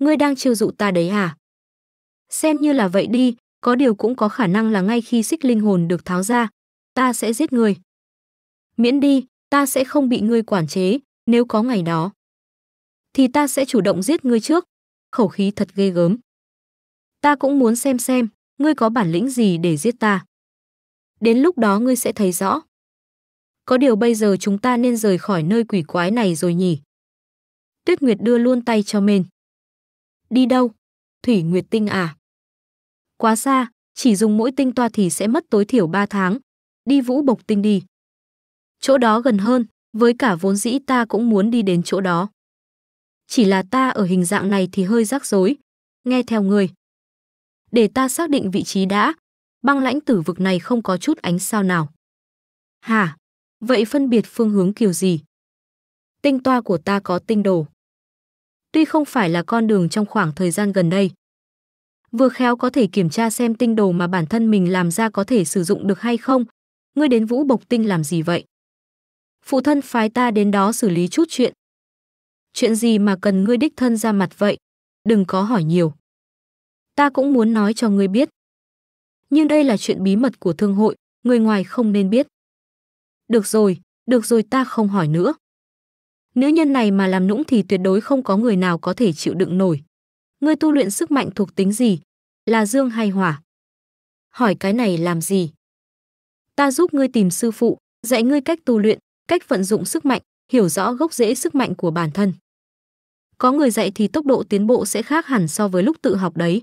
ngươi đang chiêu dụ ta đấy à? Xem như là vậy đi, có điều cũng có khả năng là ngay khi xích linh hồn được tháo ra, ta sẽ giết ngươi. Miễn đi, ta sẽ không bị ngươi quản chế, nếu có ngày đó. Thì ta sẽ chủ động giết ngươi trước, khẩu khí thật ghê gớm. Ta cũng muốn xem xem, ngươi có bản lĩnh gì để giết ta. Đến lúc đó ngươi sẽ thấy rõ. Có điều bây giờ chúng ta nên rời khỏi nơi quỷ quái này rồi nhỉ. Tuyết Nguyệt đưa luôn tay cho mình. Đi đâu? Thủy Nguyệt Tinh à? Quá xa, chỉ dùng mỗi tinh toa thì sẽ mất tối thiểu 3 tháng. Đi Vũ Bộc Tinh đi. Chỗ đó gần hơn, với cả vốn dĩ ta cũng muốn đi đến chỗ đó. Chỉ là ta ở hình dạng này thì hơi rắc rối. Nghe theo người. Để ta xác định vị trí đã. Băng lãnh tử vực này không có chút ánh sao nào. Hả? Vậy phân biệt phương hướng kiểu gì? Tinh toa của ta có tinh đồ tuy không phải là con đường trong khoảng thời gian gần đây. Vừa khéo có thể kiểm tra xem tinh đồ mà bản thân mình làm ra có thể sử dụng được hay không. Ngươi đến Vũ Bộc Tinh làm gì vậy? Phụ thân phái ta đến đó xử lý chút chuyện. Chuyện gì mà cần ngươi đích thân ra mặt vậy? Đừng có hỏi nhiều. Ta cũng muốn nói cho ngươi biết. Nhưng đây là chuyện bí mật của thương hội, người ngoài không nên biết. Được rồi, được rồi ta không hỏi nữa. Nữ nhân này mà làm nũng thì tuyệt đối không có người nào có thể chịu đựng nổi. Ngươi tu luyện sức mạnh thuộc tính gì? Là dương hay hỏa? Hỏi cái này làm gì? Ta giúp ngươi tìm sư phụ, dạy ngươi cách tu luyện, cách vận dụng sức mạnh, hiểu rõ gốc rễ sức mạnh của bản thân. Có người dạy thì tốc độ tiến bộ sẽ khác hẳn so với lúc tự học đấy.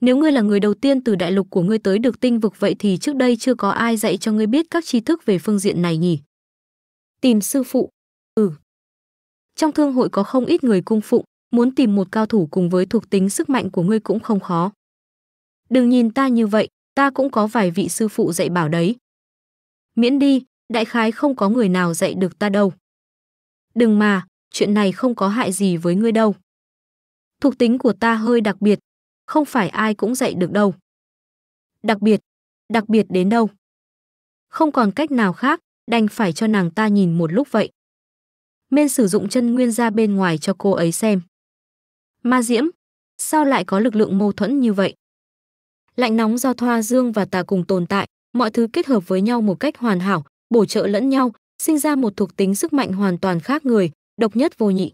Nếu ngươi là người đầu tiên từ đại lục của ngươi tới được tinh vực vậy thì trước đây chưa có ai dạy cho ngươi biết các tri thức về phương diện này nhỉ? Tìm sư phụ, Ừ. Trong thương hội có không ít người cung phụng, muốn tìm một cao thủ cùng với thuộc tính sức mạnh của ngươi cũng không khó. Đừng nhìn ta như vậy, ta cũng có vài vị sư phụ dạy bảo đấy. Miễn đi, đại khái không có người nào dạy được ta đâu. Đừng mà, chuyện này không có hại gì với ngươi đâu. Thuộc tính của ta hơi đặc biệt, không phải ai cũng dạy được đâu. Đặc biệt, đặc biệt đến đâu. Không còn cách nào khác, đành phải cho nàng ta nhìn một lúc vậy nên sử dụng chân nguyên ra bên ngoài cho cô ấy xem. Ma Diễm, sao lại có lực lượng mâu thuẫn như vậy? Lạnh nóng do Thoa Dương và Tà cùng tồn tại, mọi thứ kết hợp với nhau một cách hoàn hảo, bổ trợ lẫn nhau, sinh ra một thuộc tính sức mạnh hoàn toàn khác người, độc nhất vô nhị.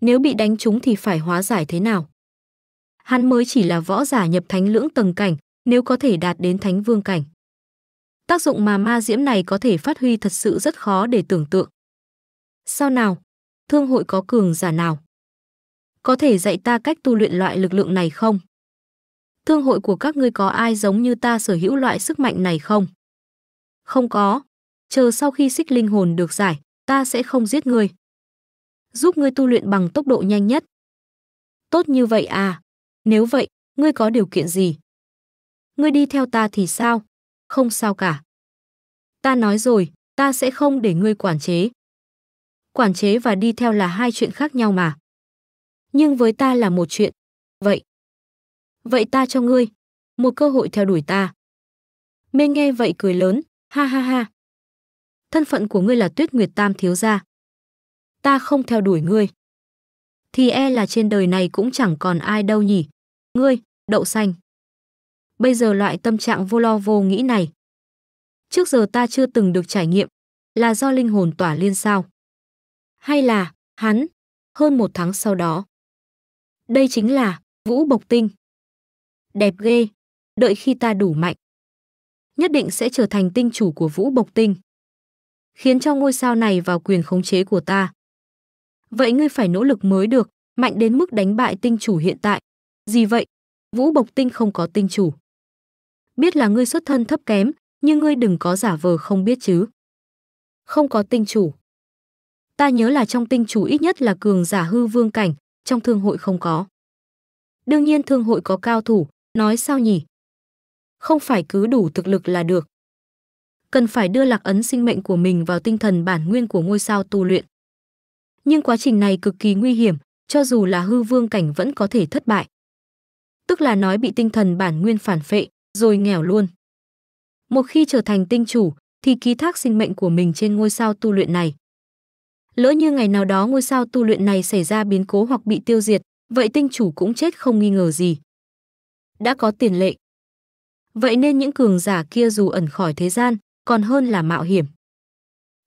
Nếu bị đánh trúng thì phải hóa giải thế nào? Hắn mới chỉ là võ giả nhập thánh lưỡng tầng cảnh, nếu có thể đạt đến thánh vương cảnh. Tác dụng mà ma diễm này có thể phát huy thật sự rất khó để tưởng tượng. Sao nào? Thương hội có cường giả nào? Có thể dạy ta cách tu luyện loại lực lượng này không? Thương hội của các ngươi có ai giống như ta sở hữu loại sức mạnh này không? Không có. Chờ sau khi xích linh hồn được giải, ta sẽ không giết ngươi. Giúp ngươi tu luyện bằng tốc độ nhanh nhất. Tốt như vậy à? Nếu vậy, ngươi có điều kiện gì? Ngươi đi theo ta thì sao? Không sao cả. Ta nói rồi, ta sẽ không để ngươi quản chế quản chế và đi theo là hai chuyện khác nhau mà. Nhưng với ta là một chuyện. Vậy. Vậy ta cho ngươi. Một cơ hội theo đuổi ta. Mê nghe vậy cười lớn. Ha ha ha. Thân phận của ngươi là tuyết nguyệt tam thiếu gia. Ta không theo đuổi ngươi. Thì e là trên đời này cũng chẳng còn ai đâu nhỉ. Ngươi, đậu xanh. Bây giờ loại tâm trạng vô lo vô nghĩ này. Trước giờ ta chưa từng được trải nghiệm. Là do linh hồn tỏa liên sao hay là hắn hơn một tháng sau đó. Đây chính là Vũ Bộc Tinh. Đẹp ghê, đợi khi ta đủ mạnh. Nhất định sẽ trở thành tinh chủ của Vũ Bộc Tinh. Khiến cho ngôi sao này vào quyền khống chế của ta. Vậy ngươi phải nỗ lực mới được, mạnh đến mức đánh bại tinh chủ hiện tại. Gì vậy? Vũ Bộc Tinh không có tinh chủ. Biết là ngươi xuất thân thấp kém, nhưng ngươi đừng có giả vờ không biết chứ. Không có tinh chủ, Ta nhớ là trong tinh chủ ít nhất là cường giả hư vương cảnh, trong thương hội không có. Đương nhiên thương hội có cao thủ, nói sao nhỉ? Không phải cứ đủ thực lực là được. Cần phải đưa lạc ấn sinh mệnh của mình vào tinh thần bản nguyên của ngôi sao tu luyện. Nhưng quá trình này cực kỳ nguy hiểm, cho dù là hư vương cảnh vẫn có thể thất bại. Tức là nói bị tinh thần bản nguyên phản phệ, rồi nghèo luôn. Một khi trở thành tinh chủ, thì ký thác sinh mệnh của mình trên ngôi sao tu luyện này lỡ như ngày nào đó ngôi sao tu luyện này xảy ra biến cố hoặc bị tiêu diệt, vậy tinh chủ cũng chết không nghi ngờ gì. Đã có tiền lệ. Vậy nên những cường giả kia dù ẩn khỏi thế gian, còn hơn là mạo hiểm.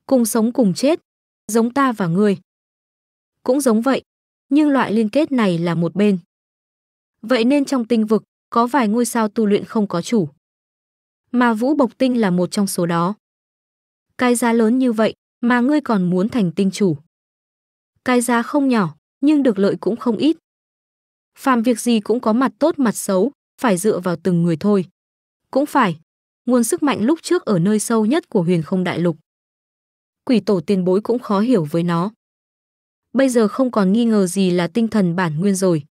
Cùng sống cùng chết, giống ta và ngươi. Cũng giống vậy, nhưng loại liên kết này là một bên. Vậy nên trong tinh vực, có vài ngôi sao tu luyện không có chủ. Mà Vũ Bộc Tinh là một trong số đó. Cái giá lớn như vậy, mà ngươi còn muốn thành tinh chủ. Cái giá không nhỏ, nhưng được lợi cũng không ít. Phàm việc gì cũng có mặt tốt mặt xấu, phải dựa vào từng người thôi. Cũng phải, nguồn sức mạnh lúc trước ở nơi sâu nhất của huyền không đại lục. Quỷ tổ tiền bối cũng khó hiểu với nó. Bây giờ không còn nghi ngờ gì là tinh thần bản nguyên rồi.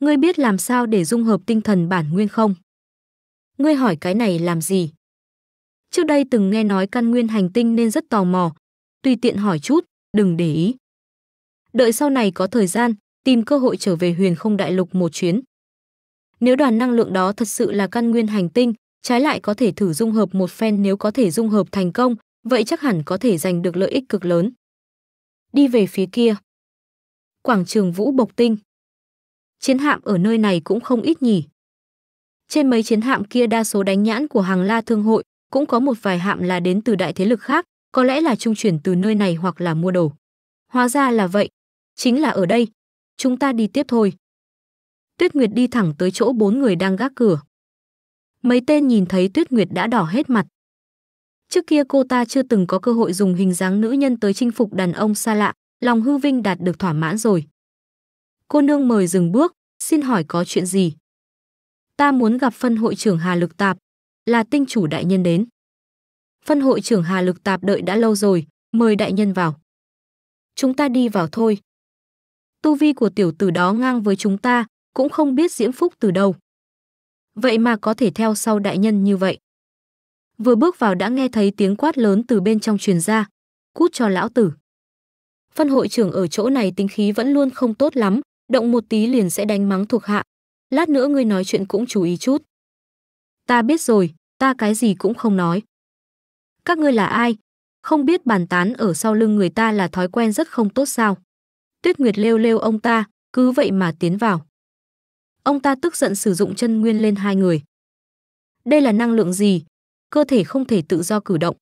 Ngươi biết làm sao để dung hợp tinh thần bản nguyên không? Ngươi hỏi cái này làm gì? Trước đây từng nghe nói căn nguyên hành tinh nên rất tò mò. Tùy tiện hỏi chút, đừng để ý. Đợi sau này có thời gian, tìm cơ hội trở về huyền không đại lục một chuyến. Nếu đoàn năng lượng đó thật sự là căn nguyên hành tinh, trái lại có thể thử dung hợp một phen nếu có thể dung hợp thành công, vậy chắc hẳn có thể giành được lợi ích cực lớn. Đi về phía kia. Quảng trường Vũ Bộc Tinh. Chiến hạm ở nơi này cũng không ít nhỉ. Trên mấy chiến hạm kia đa số đánh nhãn của hàng la thương hội, cũng có một vài hạm là đến từ đại thế lực khác, có lẽ là trung chuyển từ nơi này hoặc là mua đồ. Hóa ra là vậy, chính là ở đây. Chúng ta đi tiếp thôi. Tuyết Nguyệt đi thẳng tới chỗ bốn người đang gác cửa. Mấy tên nhìn thấy Tuyết Nguyệt đã đỏ hết mặt. Trước kia cô ta chưa từng có cơ hội dùng hình dáng nữ nhân tới chinh phục đàn ông xa lạ, lòng hư vinh đạt được thỏa mãn rồi. Cô nương mời dừng bước, xin hỏi có chuyện gì? Ta muốn gặp phân hội trưởng Hà Lực Tạp, là tinh chủ đại nhân đến. Phân hội trưởng Hà Lực Tạp đợi đã lâu rồi, mời đại nhân vào. Chúng ta đi vào thôi. Tu vi của tiểu tử đó ngang với chúng ta, cũng không biết diễm phúc từ đâu. Vậy mà có thể theo sau đại nhân như vậy. Vừa bước vào đã nghe thấy tiếng quát lớn từ bên trong truyền ra. Cút cho lão tử. Phân hội trưởng ở chỗ này tính khí vẫn luôn không tốt lắm, động một tí liền sẽ đánh mắng thuộc hạ. Lát nữa ngươi nói chuyện cũng chú ý chút. Ta biết rồi, ta cái gì cũng không nói. Các ngươi là ai? Không biết bàn tán ở sau lưng người ta là thói quen rất không tốt sao. Tuyết Nguyệt lêu lêu ông ta, cứ vậy mà tiến vào. Ông ta tức giận sử dụng chân nguyên lên hai người. Đây là năng lượng gì? Cơ thể không thể tự do cử động.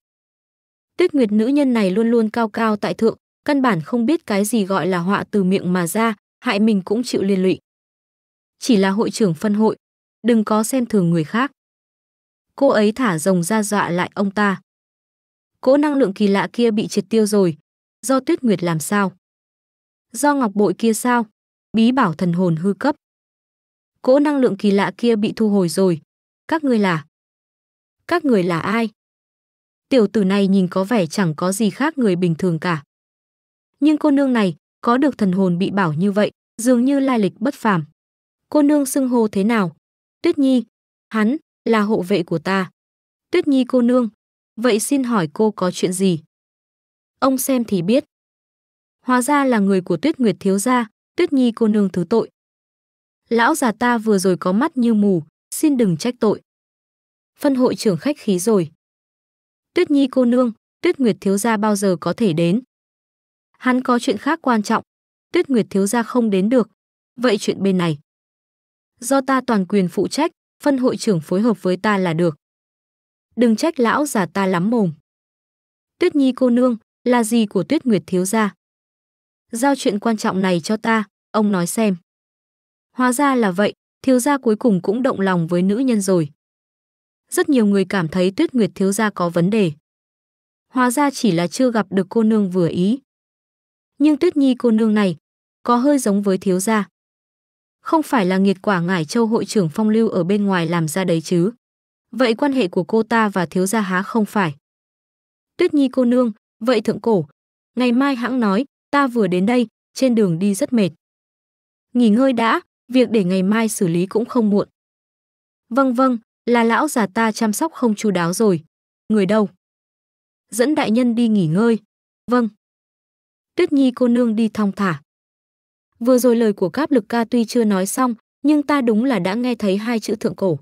Tuyết Nguyệt nữ nhân này luôn luôn cao cao tại thượng, căn bản không biết cái gì gọi là họa từ miệng mà ra, hại mình cũng chịu liên lụy. Chỉ là hội trưởng phân hội, đừng có xem thường người khác cô ấy thả rồng ra dọa lại ông ta. Cỗ năng lượng kỳ lạ kia bị triệt tiêu rồi, do tuyết nguyệt làm sao? Do ngọc bội kia sao? Bí bảo thần hồn hư cấp. Cỗ năng lượng kỳ lạ kia bị thu hồi rồi, các người là? Các người là ai? Tiểu tử này nhìn có vẻ chẳng có gì khác người bình thường cả. Nhưng cô nương này, có được thần hồn bị bảo như vậy, dường như lai lịch bất phàm. Cô nương xưng hô thế nào? Tuyết Nhi, hắn, là hộ vệ của ta. Tuyết Nhi cô nương, vậy xin hỏi cô có chuyện gì? Ông xem thì biết. Hóa ra là người của Tuyết Nguyệt thiếu gia, Tuyết Nhi cô nương thứ tội. Lão già ta vừa rồi có mắt như mù, xin đừng trách tội. Phân hội trưởng khách khí rồi. Tuyết Nhi cô nương, Tuyết Nguyệt thiếu gia bao giờ có thể đến? Hắn có chuyện khác quan trọng, Tuyết Nguyệt thiếu gia không đến được, vậy chuyện bên này do ta toàn quyền phụ trách, phân hội trưởng phối hợp với ta là được. Đừng trách lão già ta lắm mồm. Tuyết Nhi cô nương, là gì của Tuyết Nguyệt thiếu gia? Giao chuyện quan trọng này cho ta, ông nói xem. Hóa ra là vậy, thiếu gia cuối cùng cũng động lòng với nữ nhân rồi. Rất nhiều người cảm thấy Tuyết Nguyệt thiếu gia có vấn đề. Hóa ra chỉ là chưa gặp được cô nương vừa ý. Nhưng Tuyết Nhi cô nương này có hơi giống với thiếu gia không phải là nghiệt quả ngải châu hội trưởng phong lưu ở bên ngoài làm ra đấy chứ. Vậy quan hệ của cô ta và thiếu gia há không phải. Tuyết Nhi cô nương, vậy thượng cổ, ngày mai hãng nói, ta vừa đến đây, trên đường đi rất mệt. Nghỉ ngơi đã, việc để ngày mai xử lý cũng không muộn. Vâng vâng, là lão già ta chăm sóc không chu đáo rồi. Người đâu? Dẫn đại nhân đi nghỉ ngơi. Vâng. Tuyết Nhi cô nương đi thong thả. Vừa rồi lời của Cáp Lực Ca tuy chưa nói xong, nhưng ta đúng là đã nghe thấy hai chữ thượng cổ.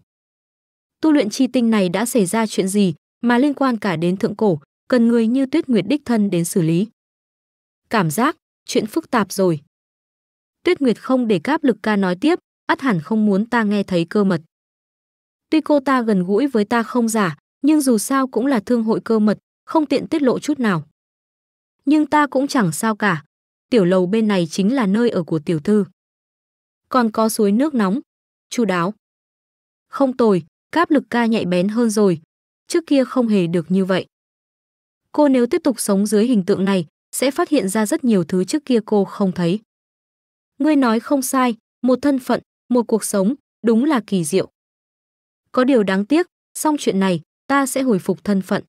Tu luyện chi tinh này đã xảy ra chuyện gì mà liên quan cả đến thượng cổ, cần người như Tuyết Nguyệt đích thân đến xử lý. Cảm giác, chuyện phức tạp rồi. Tuyết Nguyệt không để Cáp Lực Ca nói tiếp, ắt hẳn không muốn ta nghe thấy cơ mật. Tuy cô ta gần gũi với ta không giả, nhưng dù sao cũng là thương hội cơ mật, không tiện tiết lộ chút nào. Nhưng ta cũng chẳng sao cả, tiểu lầu bên này chính là nơi ở của tiểu thư. Còn có suối nước nóng, chu đáo. Không tồi, cáp lực ca nhạy bén hơn rồi, trước kia không hề được như vậy. Cô nếu tiếp tục sống dưới hình tượng này, sẽ phát hiện ra rất nhiều thứ trước kia cô không thấy. Ngươi nói không sai, một thân phận, một cuộc sống, đúng là kỳ diệu. Có điều đáng tiếc, xong chuyện này, ta sẽ hồi phục thân phận.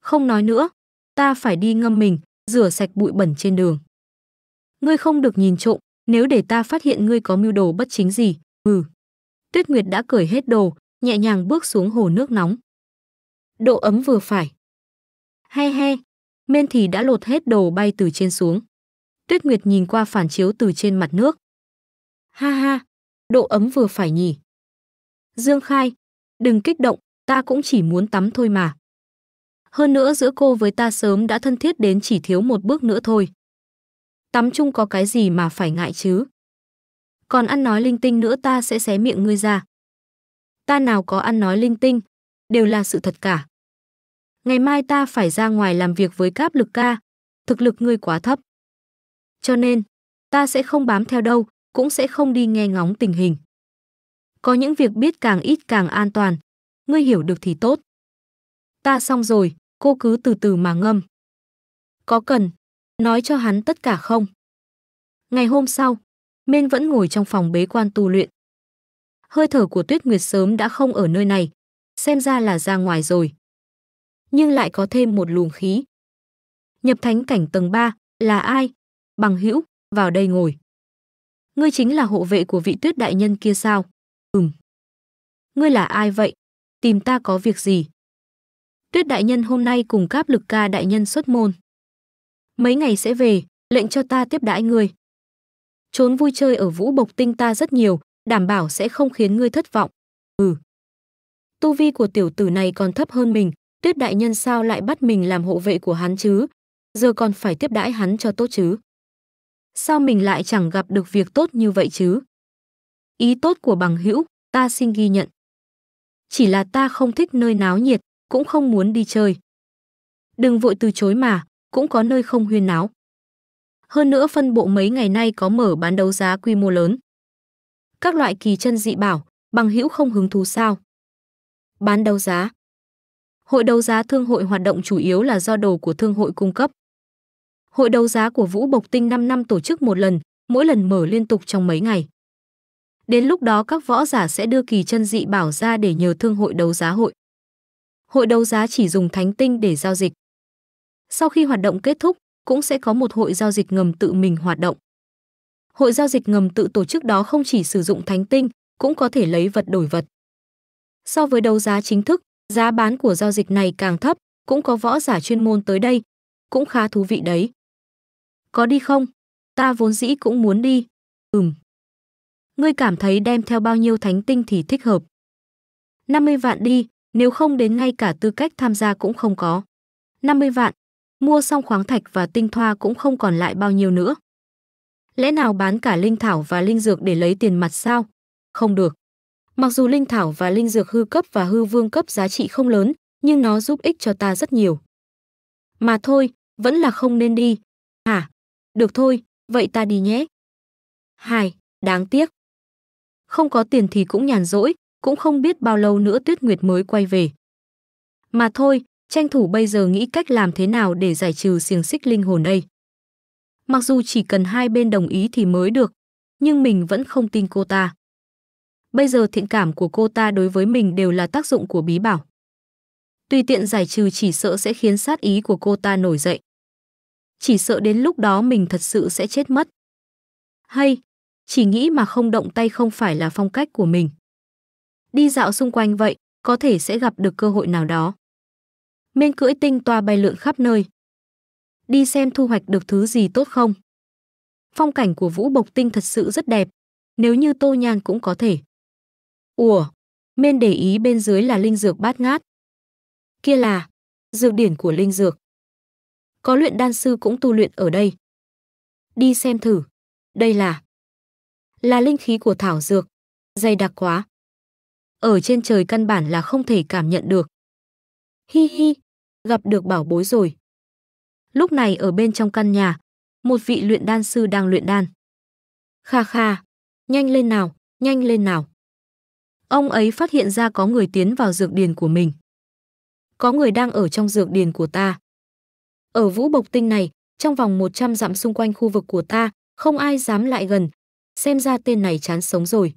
Không nói nữa, ta phải đi ngâm mình, rửa sạch bụi bẩn trên đường ngươi không được nhìn trộm, nếu để ta phát hiện ngươi có mưu đồ bất chính gì, ừ. Tuyết Nguyệt đã cởi hết đồ, nhẹ nhàng bước xuống hồ nước nóng. Độ ấm vừa phải. He he, Mên thì đã lột hết đồ bay từ trên xuống. Tuyết Nguyệt nhìn qua phản chiếu từ trên mặt nước. Ha ha, độ ấm vừa phải nhỉ. Dương Khai, đừng kích động, ta cũng chỉ muốn tắm thôi mà. Hơn nữa giữa cô với ta sớm đã thân thiết đến chỉ thiếu một bước nữa thôi tắm chung có cái gì mà phải ngại chứ. Còn ăn nói linh tinh nữa ta sẽ xé miệng ngươi ra. Ta nào có ăn nói linh tinh, đều là sự thật cả. Ngày mai ta phải ra ngoài làm việc với cáp lực ca, thực lực ngươi quá thấp. Cho nên, ta sẽ không bám theo đâu, cũng sẽ không đi nghe ngóng tình hình. Có những việc biết càng ít càng an toàn, ngươi hiểu được thì tốt. Ta xong rồi, cô cứ từ từ mà ngâm. Có cần, nói cho hắn tất cả không. Ngày hôm sau, Mên vẫn ngồi trong phòng bế quan tu luyện. Hơi thở của Tuyết Nguyệt sớm đã không ở nơi này, xem ra là ra ngoài rồi. Nhưng lại có thêm một luồng khí. Nhập thánh cảnh tầng 3, là ai? Bằng hữu, vào đây ngồi. Ngươi chính là hộ vệ của vị tuyết đại nhân kia sao? Ừm. Ngươi là ai vậy? Tìm ta có việc gì? Tuyết đại nhân hôm nay cùng cáp lực ca đại nhân xuất môn mấy ngày sẽ về, lệnh cho ta tiếp đãi ngươi. Trốn vui chơi ở Vũ Bộc Tinh ta rất nhiều, đảm bảo sẽ không khiến ngươi thất vọng. Ừ. Tu vi của tiểu tử này còn thấp hơn mình, Tuyết đại nhân sao lại bắt mình làm hộ vệ của hắn chứ? Giờ còn phải tiếp đãi hắn cho tốt chứ? Sao mình lại chẳng gặp được việc tốt như vậy chứ? Ý tốt của bằng hữu, ta xin ghi nhận. Chỉ là ta không thích nơi náo nhiệt, cũng không muốn đi chơi. Đừng vội từ chối mà, cũng có nơi không huyên náo. Hơn nữa phân bộ mấy ngày nay có mở bán đấu giá quy mô lớn. Các loại kỳ chân dị bảo, bằng hữu không hứng thú sao? Bán đấu giá Hội đấu giá thương hội hoạt động chủ yếu là do đồ của thương hội cung cấp. Hội đấu giá của Vũ Bộc Tinh 5 năm tổ chức một lần, mỗi lần mở liên tục trong mấy ngày. Đến lúc đó các võ giả sẽ đưa kỳ chân dị bảo ra để nhờ thương hội đấu giá hội. Hội đấu giá chỉ dùng thánh tinh để giao dịch. Sau khi hoạt động kết thúc, cũng sẽ có một hội giao dịch ngầm tự mình hoạt động. Hội giao dịch ngầm tự tổ chức đó không chỉ sử dụng thánh tinh, cũng có thể lấy vật đổi vật. So với đấu giá chính thức, giá bán của giao dịch này càng thấp, cũng có võ giả chuyên môn tới đây, cũng khá thú vị đấy. Có đi không? Ta vốn dĩ cũng muốn đi. Ừm. Ngươi cảm thấy đem theo bao nhiêu thánh tinh thì thích hợp? 50 vạn đi, nếu không đến ngay cả tư cách tham gia cũng không có. 50 vạn, mua xong khoáng thạch và tinh thoa cũng không còn lại bao nhiêu nữa. Lẽ nào bán cả linh thảo và linh dược để lấy tiền mặt sao? Không được. Mặc dù linh thảo và linh dược hư cấp và hư vương cấp giá trị không lớn, nhưng nó giúp ích cho ta rất nhiều. Mà thôi, vẫn là không nên đi. Hả? Được thôi, vậy ta đi nhé. Hài, đáng tiếc. Không có tiền thì cũng nhàn rỗi, cũng không biết bao lâu nữa Tuyết Nguyệt mới quay về. Mà thôi, tranh thủ bây giờ nghĩ cách làm thế nào để giải trừ xiềng xích linh hồn đây. Mặc dù chỉ cần hai bên đồng ý thì mới được, nhưng mình vẫn không tin cô ta. Bây giờ thiện cảm của cô ta đối với mình đều là tác dụng của bí bảo. Tùy tiện giải trừ chỉ sợ sẽ khiến sát ý của cô ta nổi dậy. Chỉ sợ đến lúc đó mình thật sự sẽ chết mất. Hay, chỉ nghĩ mà không động tay không phải là phong cách của mình. Đi dạo xung quanh vậy, có thể sẽ gặp được cơ hội nào đó. Mên cưỡi tinh toa bay lượn khắp nơi. Đi xem thu hoạch được thứ gì tốt không? Phong cảnh của Vũ Bộc Tinh thật sự rất đẹp, nếu như Tô Nhan cũng có thể. Ủa, Mên để ý bên dưới là linh dược bát ngát. Kia là dược điển của linh dược. Có luyện đan sư cũng tu luyện ở đây. Đi xem thử. Đây là là linh khí của thảo dược, dày đặc quá. Ở trên trời căn bản là không thể cảm nhận được. Hi hi, gặp được bảo bối rồi. Lúc này ở bên trong căn nhà, một vị luyện đan sư đang luyện đan. Kha kha, nhanh lên nào, nhanh lên nào. Ông ấy phát hiện ra có người tiến vào dược điền của mình. Có người đang ở trong dược điền của ta. Ở vũ bộc tinh này, trong vòng 100 dặm xung quanh khu vực của ta, không ai dám lại gần. Xem ra tên này chán sống rồi.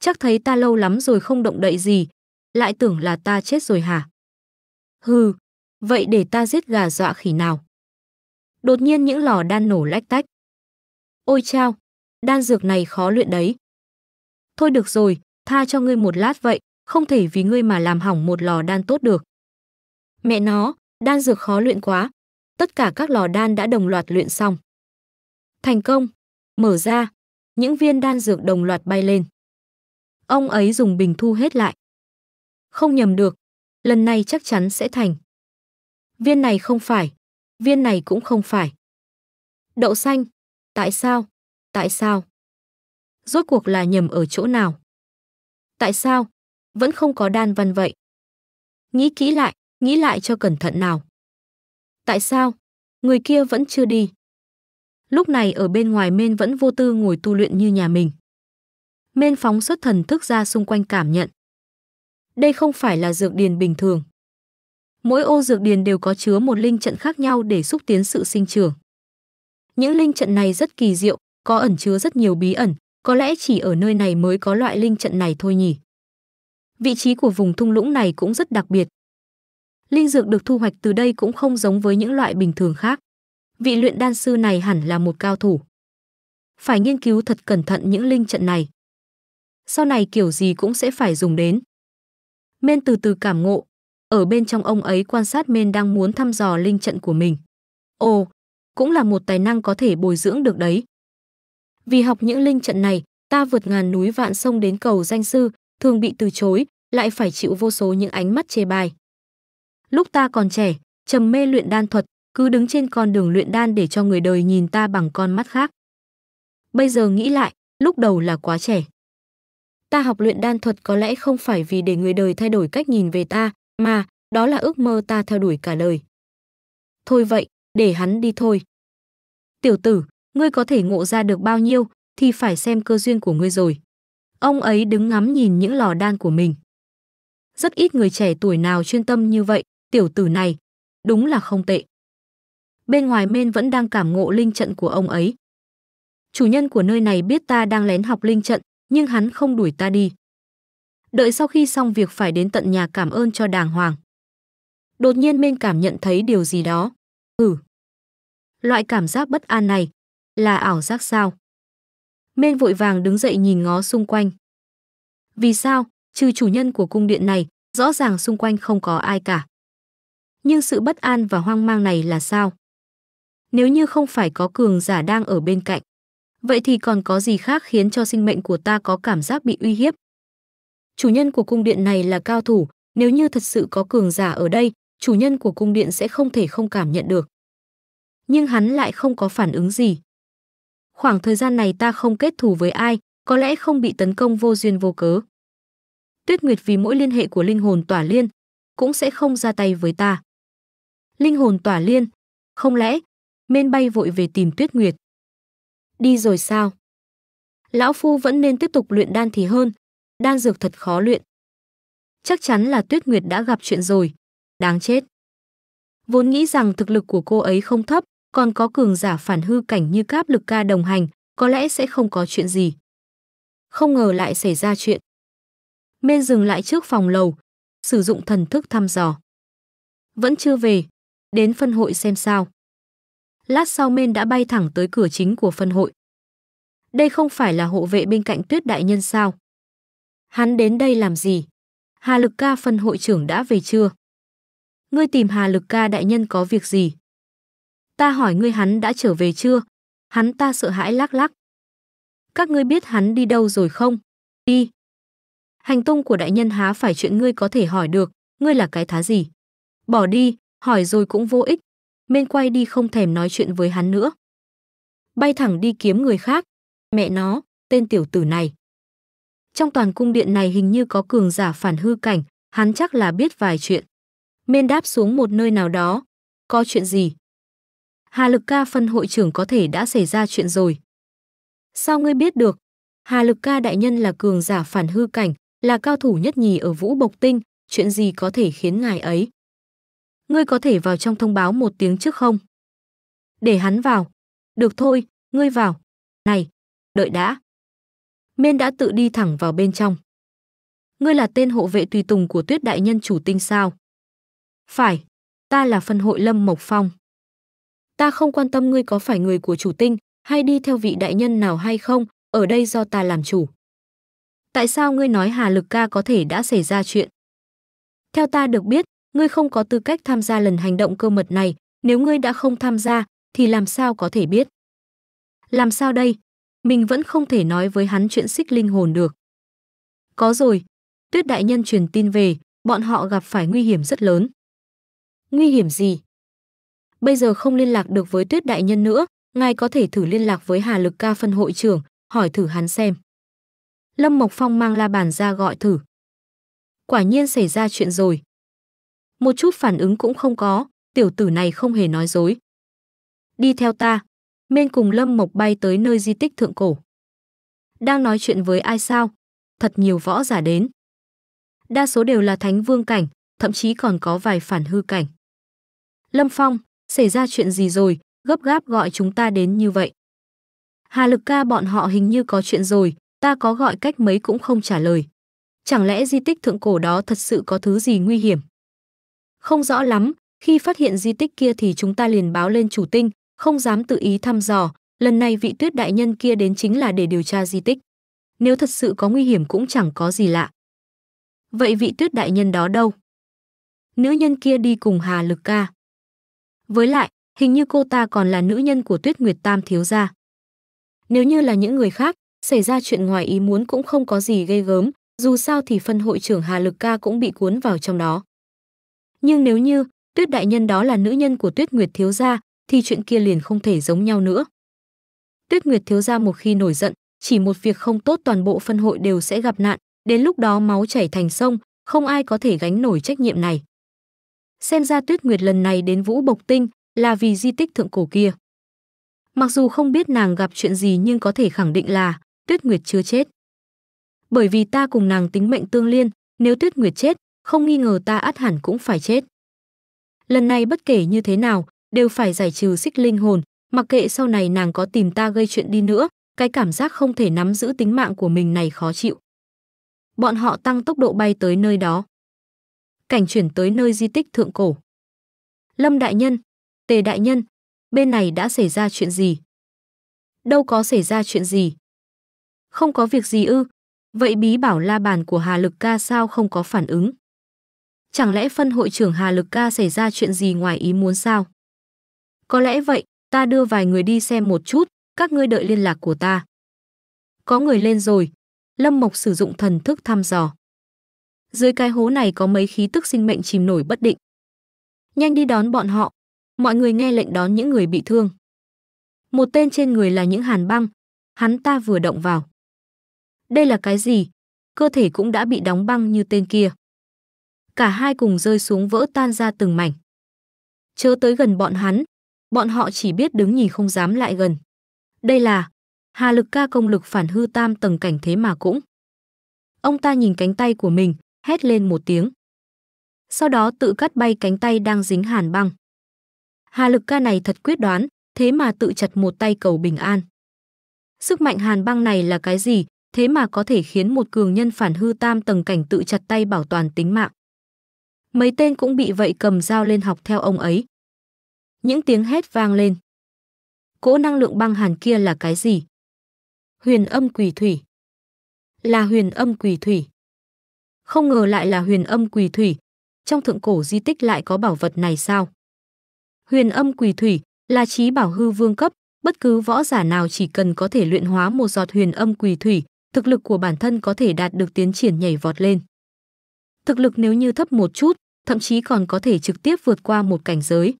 Chắc thấy ta lâu lắm rồi không động đậy gì, lại tưởng là ta chết rồi hả? Hừ, vậy để ta giết gà dọa khỉ nào. Đột nhiên những lò đan nổ lách tách. Ôi chao, đan dược này khó luyện đấy. Thôi được rồi, tha cho ngươi một lát vậy, không thể vì ngươi mà làm hỏng một lò đan tốt được. Mẹ nó, đan dược khó luyện quá. Tất cả các lò đan đã đồng loạt luyện xong. Thành công, mở ra, những viên đan dược đồng loạt bay lên. Ông ấy dùng bình thu hết lại. Không nhầm được, lần này chắc chắn sẽ thành. Viên này không phải, viên này cũng không phải. Đậu xanh, tại sao? Tại sao? Rốt cuộc là nhầm ở chỗ nào? Tại sao? Vẫn không có đan văn vậy. Nghĩ kỹ lại, nghĩ lại cho cẩn thận nào. Tại sao? Người kia vẫn chưa đi. Lúc này ở bên ngoài Mên vẫn vô tư ngồi tu luyện như nhà mình. Mên phóng xuất thần thức ra xung quanh cảm nhận. Đây không phải là dược điền bình thường. Mỗi ô dược điền đều có chứa một linh trận khác nhau để xúc tiến sự sinh trưởng. Những linh trận này rất kỳ diệu, có ẩn chứa rất nhiều bí ẩn, có lẽ chỉ ở nơi này mới có loại linh trận này thôi nhỉ. Vị trí của vùng thung lũng này cũng rất đặc biệt. Linh dược được thu hoạch từ đây cũng không giống với những loại bình thường khác. Vị luyện đan sư này hẳn là một cao thủ. Phải nghiên cứu thật cẩn thận những linh trận này. Sau này kiểu gì cũng sẽ phải dùng đến. Men từ từ cảm ngộ. Ở bên trong ông ấy quan sát Men đang muốn thăm dò linh trận của mình. Ồ, cũng là một tài năng có thể bồi dưỡng được đấy. Vì học những linh trận này, ta vượt ngàn núi vạn sông đến cầu danh sư, thường bị từ chối, lại phải chịu vô số những ánh mắt chê bai. Lúc ta còn trẻ, trầm mê luyện đan thuật, cứ đứng trên con đường luyện đan để cho người đời nhìn ta bằng con mắt khác. Bây giờ nghĩ lại, lúc đầu là quá trẻ ta học luyện đan thuật có lẽ không phải vì để người đời thay đổi cách nhìn về ta, mà đó là ước mơ ta theo đuổi cả đời. Thôi vậy, để hắn đi thôi. Tiểu tử, ngươi có thể ngộ ra được bao nhiêu thì phải xem cơ duyên của ngươi rồi. Ông ấy đứng ngắm nhìn những lò đan của mình. Rất ít người trẻ tuổi nào chuyên tâm như vậy, tiểu tử này, đúng là không tệ. Bên ngoài men vẫn đang cảm ngộ linh trận của ông ấy. Chủ nhân của nơi này biết ta đang lén học linh trận nhưng hắn không đuổi ta đi. Đợi sau khi xong việc phải đến tận nhà cảm ơn cho đàng hoàng. Đột nhiên Minh cảm nhận thấy điều gì đó. Ừ. Loại cảm giác bất an này là ảo giác sao? Minh vội vàng đứng dậy nhìn ngó xung quanh. Vì sao, trừ chủ nhân của cung điện này, rõ ràng xung quanh không có ai cả. Nhưng sự bất an và hoang mang này là sao? Nếu như không phải có cường giả đang ở bên cạnh, Vậy thì còn có gì khác khiến cho sinh mệnh của ta có cảm giác bị uy hiếp? Chủ nhân của cung điện này là cao thủ, nếu như thật sự có cường giả ở đây, chủ nhân của cung điện sẽ không thể không cảm nhận được. Nhưng hắn lại không có phản ứng gì. Khoảng thời gian này ta không kết thù với ai, có lẽ không bị tấn công vô duyên vô cớ. Tuyết Nguyệt vì mỗi liên hệ của linh hồn tỏa liên, cũng sẽ không ra tay với ta. Linh hồn tỏa liên, không lẽ, men bay vội về tìm Tuyết Nguyệt. Đi rồi sao? Lão Phu vẫn nên tiếp tục luyện đan thì hơn. Đan dược thật khó luyện. Chắc chắn là Tuyết Nguyệt đã gặp chuyện rồi. Đáng chết. Vốn nghĩ rằng thực lực của cô ấy không thấp, còn có cường giả phản hư cảnh như cáp lực ca đồng hành, có lẽ sẽ không có chuyện gì. Không ngờ lại xảy ra chuyện. Mên dừng lại trước phòng lầu, sử dụng thần thức thăm dò. Vẫn chưa về, đến phân hội xem sao lát sau men đã bay thẳng tới cửa chính của phân hội. Đây không phải là hộ vệ bên cạnh Tuyết đại nhân sao? Hắn đến đây làm gì? Hà Lực Ca phân hội trưởng đã về chưa? Ngươi tìm Hà Lực Ca đại nhân có việc gì? Ta hỏi ngươi hắn đã trở về chưa? Hắn ta sợ hãi lắc lắc. Các ngươi biết hắn đi đâu rồi không? Đi. Hành tung của đại nhân há phải chuyện ngươi có thể hỏi được, ngươi là cái thá gì? Bỏ đi, hỏi rồi cũng vô ích, men quay đi không thèm nói chuyện với hắn nữa. Bay thẳng đi kiếm người khác, mẹ nó, tên tiểu tử này. Trong toàn cung điện này hình như có cường giả phản hư cảnh, hắn chắc là biết vài chuyện. Men đáp xuống một nơi nào đó, có chuyện gì? Hà Lực Ca phân hội trưởng có thể đã xảy ra chuyện rồi. Sao ngươi biết được? Hà Lực Ca đại nhân là cường giả phản hư cảnh, là cao thủ nhất nhì ở Vũ Bộc Tinh, chuyện gì có thể khiến ngài ấy? ngươi có thể vào trong thông báo một tiếng trước không? Để hắn vào. Được thôi, ngươi vào. Này, đợi đã. Mên đã tự đi thẳng vào bên trong. Ngươi là tên hộ vệ tùy tùng của tuyết đại nhân chủ tinh sao? Phải, ta là phân hội Lâm Mộc Phong. Ta không quan tâm ngươi có phải người của chủ tinh hay đi theo vị đại nhân nào hay không, ở đây do ta làm chủ. Tại sao ngươi nói Hà Lực ca có thể đã xảy ra chuyện? Theo ta được biết, ngươi không có tư cách tham gia lần hành động cơ mật này, nếu ngươi đã không tham gia thì làm sao có thể biết? Làm sao đây? Mình vẫn không thể nói với hắn chuyện xích linh hồn được. Có rồi, Tuyết đại nhân truyền tin về, bọn họ gặp phải nguy hiểm rất lớn. Nguy hiểm gì? Bây giờ không liên lạc được với Tuyết đại nhân nữa, ngài có thể thử liên lạc với Hà Lực Ca phân hội trưởng, hỏi thử hắn xem. Lâm Mộc Phong mang la bàn ra gọi thử. Quả nhiên xảy ra chuyện rồi một chút phản ứng cũng không có, tiểu tử này không hề nói dối. Đi theo ta, Mên cùng Lâm Mộc bay tới nơi di tích thượng cổ. Đang nói chuyện với ai sao? Thật nhiều võ giả đến. Đa số đều là thánh vương cảnh, thậm chí còn có vài phản hư cảnh. Lâm Phong, xảy ra chuyện gì rồi, gấp gáp gọi chúng ta đến như vậy? Hà Lực ca bọn họ hình như có chuyện rồi, ta có gọi cách mấy cũng không trả lời. Chẳng lẽ di tích thượng cổ đó thật sự có thứ gì nguy hiểm? không rõ lắm, khi phát hiện di tích kia thì chúng ta liền báo lên chủ tinh, không dám tự ý thăm dò, lần này vị tuyết đại nhân kia đến chính là để điều tra di tích. Nếu thật sự có nguy hiểm cũng chẳng có gì lạ. Vậy vị tuyết đại nhân đó đâu? Nữ nhân kia đi cùng Hà Lực Ca. Với lại, hình như cô ta còn là nữ nhân của Tuyết Nguyệt Tam thiếu gia. Nếu như là những người khác, xảy ra chuyện ngoài ý muốn cũng không có gì ghê gớm, dù sao thì phân hội trưởng Hà Lực Ca cũng bị cuốn vào trong đó nhưng nếu như tuyết đại nhân đó là nữ nhân của tuyết nguyệt thiếu gia thì chuyện kia liền không thể giống nhau nữa tuyết nguyệt thiếu gia một khi nổi giận chỉ một việc không tốt toàn bộ phân hội đều sẽ gặp nạn đến lúc đó máu chảy thành sông không ai có thể gánh nổi trách nhiệm này xem ra tuyết nguyệt lần này đến vũ bộc tinh là vì di tích thượng cổ kia mặc dù không biết nàng gặp chuyện gì nhưng có thể khẳng định là tuyết nguyệt chưa chết bởi vì ta cùng nàng tính mệnh tương liên nếu tuyết nguyệt chết không nghi ngờ ta át hẳn cũng phải chết. Lần này bất kể như thế nào, đều phải giải trừ xích linh hồn, mặc kệ sau này nàng có tìm ta gây chuyện đi nữa, cái cảm giác không thể nắm giữ tính mạng của mình này khó chịu. Bọn họ tăng tốc độ bay tới nơi đó. Cảnh chuyển tới nơi di tích thượng cổ. Lâm Đại Nhân, Tề Đại Nhân, bên này đã xảy ra chuyện gì? Đâu có xảy ra chuyện gì? Không có việc gì ư? Vậy bí bảo la bàn của Hà Lực ca sao không có phản ứng? chẳng lẽ phân hội trưởng Hà Lực Ca xảy ra chuyện gì ngoài ý muốn sao? Có lẽ vậy, ta đưa vài người đi xem một chút, các ngươi đợi liên lạc của ta. Có người lên rồi. Lâm Mộc sử dụng thần thức thăm dò. Dưới cái hố này có mấy khí tức sinh mệnh chìm nổi bất định. Nhanh đi đón bọn họ. Mọi người nghe lệnh đón những người bị thương. Một tên trên người là những hàn băng. Hắn ta vừa động vào. Đây là cái gì? Cơ thể cũng đã bị đóng băng như tên kia cả hai cùng rơi xuống vỡ tan ra từng mảnh. Chớ tới gần bọn hắn, bọn họ chỉ biết đứng nhìn không dám lại gần. Đây là Hà Lực ca công lực phản hư tam tầng cảnh thế mà cũng. Ông ta nhìn cánh tay của mình, hét lên một tiếng. Sau đó tự cắt bay cánh tay đang dính hàn băng. Hà Lực ca này thật quyết đoán, thế mà tự chặt một tay cầu bình an. Sức mạnh hàn băng này là cái gì, thế mà có thể khiến một cường nhân phản hư tam tầng cảnh tự chặt tay bảo toàn tính mạng. Mấy tên cũng bị vậy cầm dao lên học theo ông ấy. Những tiếng hét vang lên. Cỗ năng lượng băng hàn kia là cái gì? Huyền âm quỷ thủy. Là huyền âm quỷ thủy. Không ngờ lại là huyền âm quỷ thủy. Trong thượng cổ di tích lại có bảo vật này sao? Huyền âm quỷ thủy là trí bảo hư vương cấp, bất cứ võ giả nào chỉ cần có thể luyện hóa một giọt huyền âm quỷ thủy, thực lực của bản thân có thể đạt được tiến triển nhảy vọt lên. Thực lực nếu như thấp một chút, thậm chí còn có thể trực tiếp vượt qua một cảnh giới.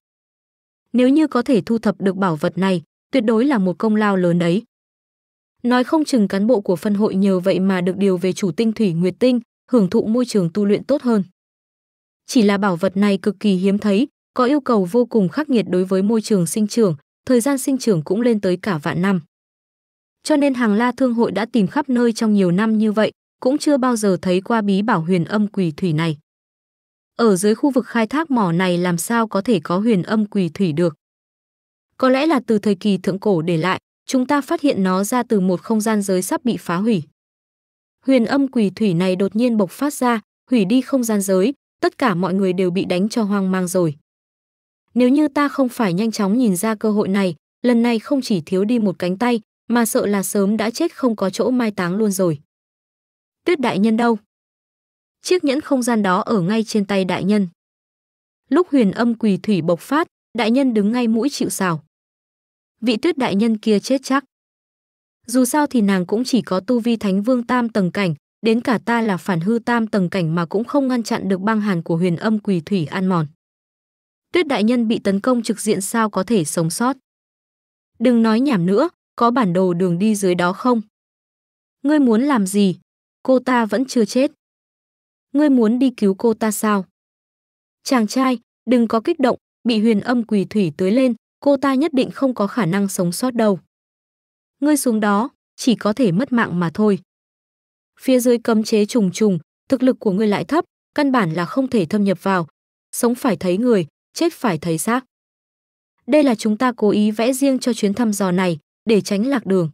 Nếu như có thể thu thập được bảo vật này, tuyệt đối là một công lao lớn đấy. Nói không chừng cán bộ của phân hội nhờ vậy mà được điều về chủ tinh thủy nguyệt tinh, hưởng thụ môi trường tu luyện tốt hơn. Chỉ là bảo vật này cực kỳ hiếm thấy, có yêu cầu vô cùng khắc nghiệt đối với môi trường sinh trưởng, thời gian sinh trưởng cũng lên tới cả vạn năm. Cho nên hàng La Thương hội đã tìm khắp nơi trong nhiều năm như vậy, cũng chưa bao giờ thấy qua bí bảo huyền âm quỷ thủy này. Ở dưới khu vực khai thác mỏ này làm sao có thể có huyền âm quỷ thủy được? Có lẽ là từ thời kỳ thượng cổ để lại, chúng ta phát hiện nó ra từ một không gian giới sắp bị phá hủy. Huyền âm quỷ thủy này đột nhiên bộc phát ra, hủy đi không gian giới, tất cả mọi người đều bị đánh cho hoang mang rồi. Nếu như ta không phải nhanh chóng nhìn ra cơ hội này, lần này không chỉ thiếu đi một cánh tay, mà sợ là sớm đã chết không có chỗ mai táng luôn rồi. Tuyết đại nhân đâu? Chiếc nhẫn không gian đó ở ngay trên tay đại nhân. Lúc huyền âm quỳ thủy bộc phát, đại nhân đứng ngay mũi chịu xào. Vị tuyết đại nhân kia chết chắc. Dù sao thì nàng cũng chỉ có tu vi thánh vương tam tầng cảnh, đến cả ta là phản hư tam tầng cảnh mà cũng không ngăn chặn được băng hàn của huyền âm quỳ thủy an mòn. Tuyết đại nhân bị tấn công trực diện sao có thể sống sót. Đừng nói nhảm nữa, có bản đồ đường đi dưới đó không? Ngươi muốn làm gì, cô ta vẫn chưa chết. Ngươi muốn đi cứu cô ta sao? Chàng trai, đừng có kích động, bị huyền âm quỳ thủy tưới lên, cô ta nhất định không có khả năng sống sót đâu. Ngươi xuống đó, chỉ có thể mất mạng mà thôi. Phía dưới cấm chế trùng trùng, thực lực của ngươi lại thấp, căn bản là không thể thâm nhập vào. Sống phải thấy người, chết phải thấy xác. Đây là chúng ta cố ý vẽ riêng cho chuyến thăm dò này, để tránh lạc đường.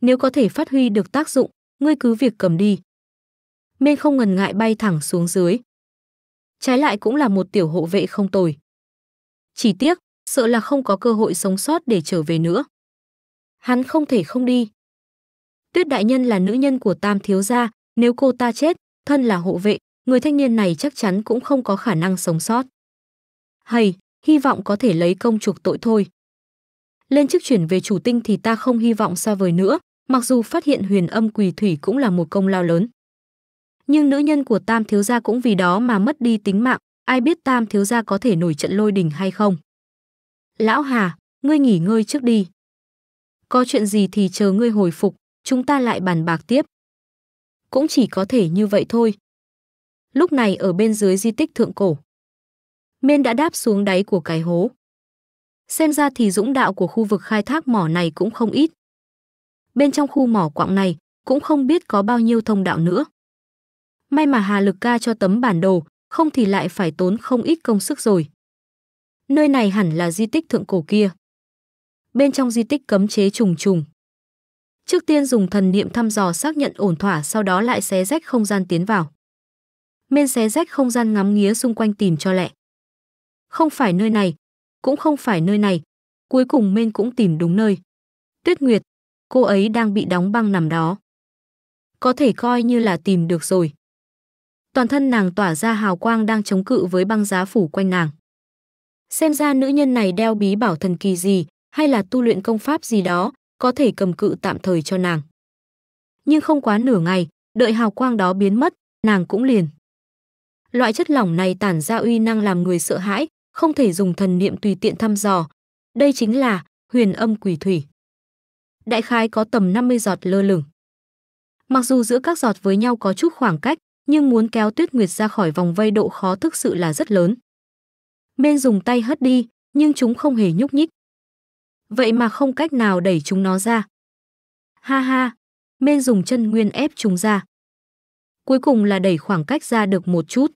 Nếu có thể phát huy được tác dụng, ngươi cứ việc cầm đi. Mên không ngần ngại bay thẳng xuống dưới. Trái lại cũng là một tiểu hộ vệ không tồi. Chỉ tiếc, sợ là không có cơ hội sống sót để trở về nữa. Hắn không thể không đi. Tuyết đại nhân là nữ nhân của Tam thiếu gia, nếu cô ta chết, thân là hộ vệ, người thanh niên này chắc chắn cũng không có khả năng sống sót. Hay, hy vọng có thể lấy công trục tội thôi. Lên chức chuyển về chủ tinh thì ta không hy vọng xa vời nữa, mặc dù phát hiện huyền âm quỳ thủy cũng là một công lao lớn. Nhưng nữ nhân của Tam thiếu gia cũng vì đó mà mất đi tính mạng, ai biết Tam thiếu gia có thể nổi trận lôi đình hay không. Lão Hà, ngươi nghỉ ngơi trước đi. Có chuyện gì thì chờ ngươi hồi phục, chúng ta lại bàn bạc tiếp. Cũng chỉ có thể như vậy thôi. Lúc này ở bên dưới di tích thượng cổ, Miên đã đáp xuống đáy của cái hố. Xem ra thì dũng đạo của khu vực khai thác mỏ này cũng không ít, bên trong khu mỏ quạng này cũng không biết có bao nhiêu thông đạo nữa. May mà Hà Lực Ca cho tấm bản đồ, không thì lại phải tốn không ít công sức rồi. Nơi này hẳn là di tích thượng cổ kia. Bên trong di tích cấm chế trùng trùng. Trước tiên dùng thần niệm thăm dò xác nhận ổn thỏa sau đó lại xé rách không gian tiến vào. Mên xé rách không gian ngắm nghía xung quanh tìm cho lẹ. Không phải nơi này, cũng không phải nơi này, cuối cùng Mên cũng tìm đúng nơi. Tuyết Nguyệt, cô ấy đang bị đóng băng nằm đó. Có thể coi như là tìm được rồi. Toàn thân nàng tỏa ra hào quang đang chống cự với băng giá phủ quanh nàng. Xem ra nữ nhân này đeo bí bảo thần kỳ gì, hay là tu luyện công pháp gì đó, có thể cầm cự tạm thời cho nàng. Nhưng không quá nửa ngày, đợi hào quang đó biến mất, nàng cũng liền. Loại chất lỏng này tản ra uy năng làm người sợ hãi, không thể dùng thần niệm tùy tiện thăm dò. Đây chính là huyền âm quỷ thủy đại khái có tầm 50 giọt lơ lửng. Mặc dù giữa các giọt với nhau có chút khoảng cách, nhưng muốn kéo Tuyết Nguyệt ra khỏi vòng vây độ khó thực sự là rất lớn. Bên dùng tay hất đi, nhưng chúng không hề nhúc nhích. Vậy mà không cách nào đẩy chúng nó ra. Ha ha, Mên dùng chân nguyên ép chúng ra. Cuối cùng là đẩy khoảng cách ra được một chút.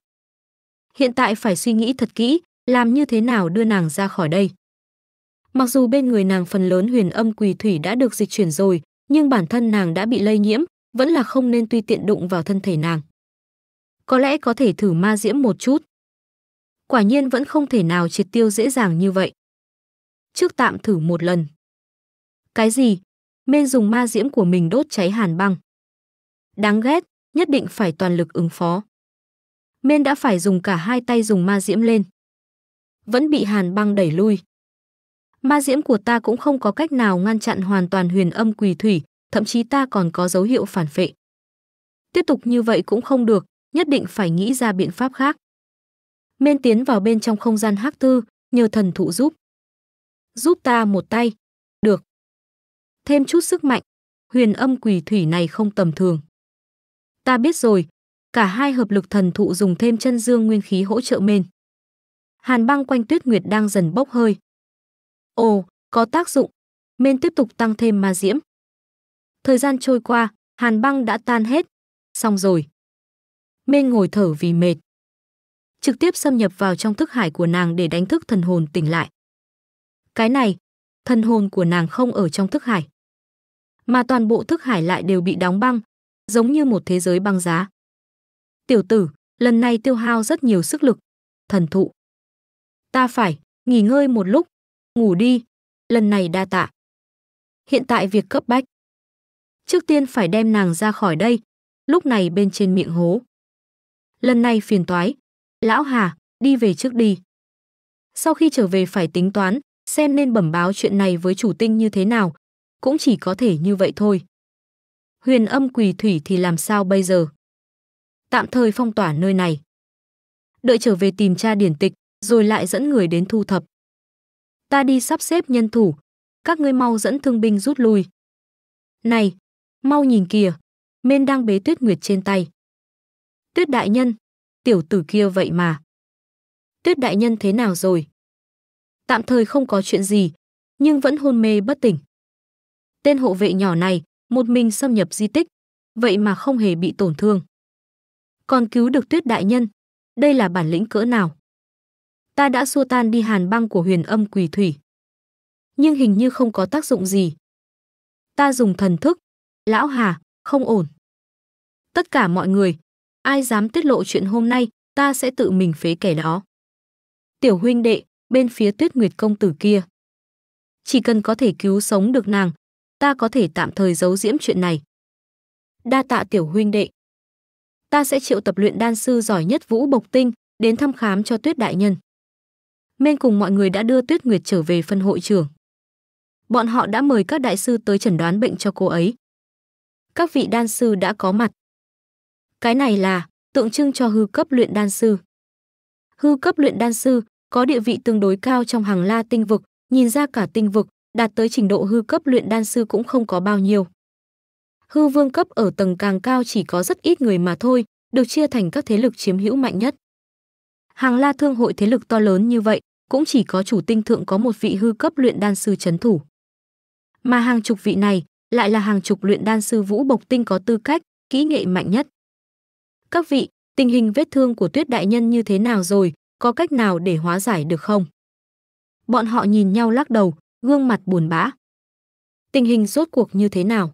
Hiện tại phải suy nghĩ thật kỹ, làm như thế nào đưa nàng ra khỏi đây. Mặc dù bên người nàng phần lớn huyền âm quỳ thủy đã được dịch chuyển rồi, nhưng bản thân nàng đã bị lây nhiễm, vẫn là không nên tùy tiện đụng vào thân thể nàng. Có lẽ có thể thử ma diễm một chút. Quả nhiên vẫn không thể nào triệt tiêu dễ dàng như vậy. Trước tạm thử một lần. Cái gì? Mên dùng ma diễm của mình đốt cháy hàn băng. Đáng ghét, nhất định phải toàn lực ứng phó. Mên đã phải dùng cả hai tay dùng ma diễm lên. Vẫn bị hàn băng đẩy lui. Ma diễm của ta cũng không có cách nào ngăn chặn hoàn toàn huyền âm quỳ thủy, thậm chí ta còn có dấu hiệu phản phệ. Tiếp tục như vậy cũng không được, nhất định phải nghĩ ra biện pháp khác. Mên tiến vào bên trong không gian hắc tư, nhờ thần thụ giúp. Giúp ta một tay. Được. Thêm chút sức mạnh. Huyền âm Quỳ thủy này không tầm thường. Ta biết rồi. Cả hai hợp lực thần thụ dùng thêm chân dương nguyên khí hỗ trợ mên. Hàn băng quanh tuyết nguyệt đang dần bốc hơi. Ồ, có tác dụng. Men tiếp tục tăng thêm ma diễm. Thời gian trôi qua, hàn băng đã tan hết. Xong rồi. Men ngồi thở vì mệt. Trực tiếp xâm nhập vào trong thức hải của nàng để đánh thức thần hồn tỉnh lại. Cái này, thần hồn của nàng không ở trong thức hải. Mà toàn bộ thức hải lại đều bị đóng băng, giống như một thế giới băng giá. Tiểu tử, lần này tiêu hao rất nhiều sức lực. Thần thụ. Ta phải, nghỉ ngơi một lúc, ngủ đi, lần này đa tạ. Hiện tại việc cấp bách. Trước tiên phải đem nàng ra khỏi đây, lúc này bên trên miệng hố. Lần này phiền toái, lão Hà, đi về trước đi. Sau khi trở về phải tính toán, xem nên bẩm báo chuyện này với chủ tinh như thế nào, cũng chỉ có thể như vậy thôi. Huyền âm quỳ thủy thì làm sao bây giờ? Tạm thời phong tỏa nơi này. Đợi trở về tìm tra điển tịch, rồi lại dẫn người đến thu thập ta đi sắp xếp nhân thủ, các ngươi mau dẫn thương binh rút lui. Này, mau nhìn kìa, Mên đang bế Tuyết Nguyệt trên tay. Tuyết đại nhân, tiểu tử kia vậy mà. Tuyết đại nhân thế nào rồi? Tạm thời không có chuyện gì, nhưng vẫn hôn mê bất tỉnh. Tên hộ vệ nhỏ này, một mình xâm nhập di tích, vậy mà không hề bị tổn thương. Còn cứu được Tuyết đại nhân, đây là bản lĩnh cỡ nào? ta đã xua tan đi hàn băng của huyền âm Quỳ thủy. Nhưng hình như không có tác dụng gì. Ta dùng thần thức. Lão Hà, không ổn. Tất cả mọi người, ai dám tiết lộ chuyện hôm nay, ta sẽ tự mình phế kẻ đó. Tiểu huynh đệ, bên phía tuyết nguyệt công tử kia. Chỉ cần có thể cứu sống được nàng, ta có thể tạm thời giấu diễm chuyện này. Đa tạ tiểu huynh đệ. Ta sẽ triệu tập luyện đan sư giỏi nhất Vũ Bộc Tinh đến thăm khám cho tuyết đại nhân. Mên cùng mọi người đã đưa Tuyết Nguyệt trở về phân hội trưởng. Bọn họ đã mời các đại sư tới chẩn đoán bệnh cho cô ấy. Các vị đan sư đã có mặt. Cái này là tượng trưng cho hư cấp luyện đan sư. Hư cấp luyện đan sư có địa vị tương đối cao trong hàng la tinh vực, nhìn ra cả tinh vực, đạt tới trình độ hư cấp luyện đan sư cũng không có bao nhiêu. Hư vương cấp ở tầng càng cao chỉ có rất ít người mà thôi, được chia thành các thế lực chiếm hữu mạnh nhất. Hàng La Thương hội thế lực to lớn như vậy, cũng chỉ có chủ tinh thượng có một vị hư cấp luyện đan sư chấn thủ. Mà hàng chục vị này lại là hàng chục luyện đan sư vũ bộc tinh có tư cách, kỹ nghệ mạnh nhất. Các vị, tình hình vết thương của tuyết đại nhân như thế nào rồi, có cách nào để hóa giải được không? Bọn họ nhìn nhau lắc đầu, gương mặt buồn bã. Tình hình rốt cuộc như thế nào?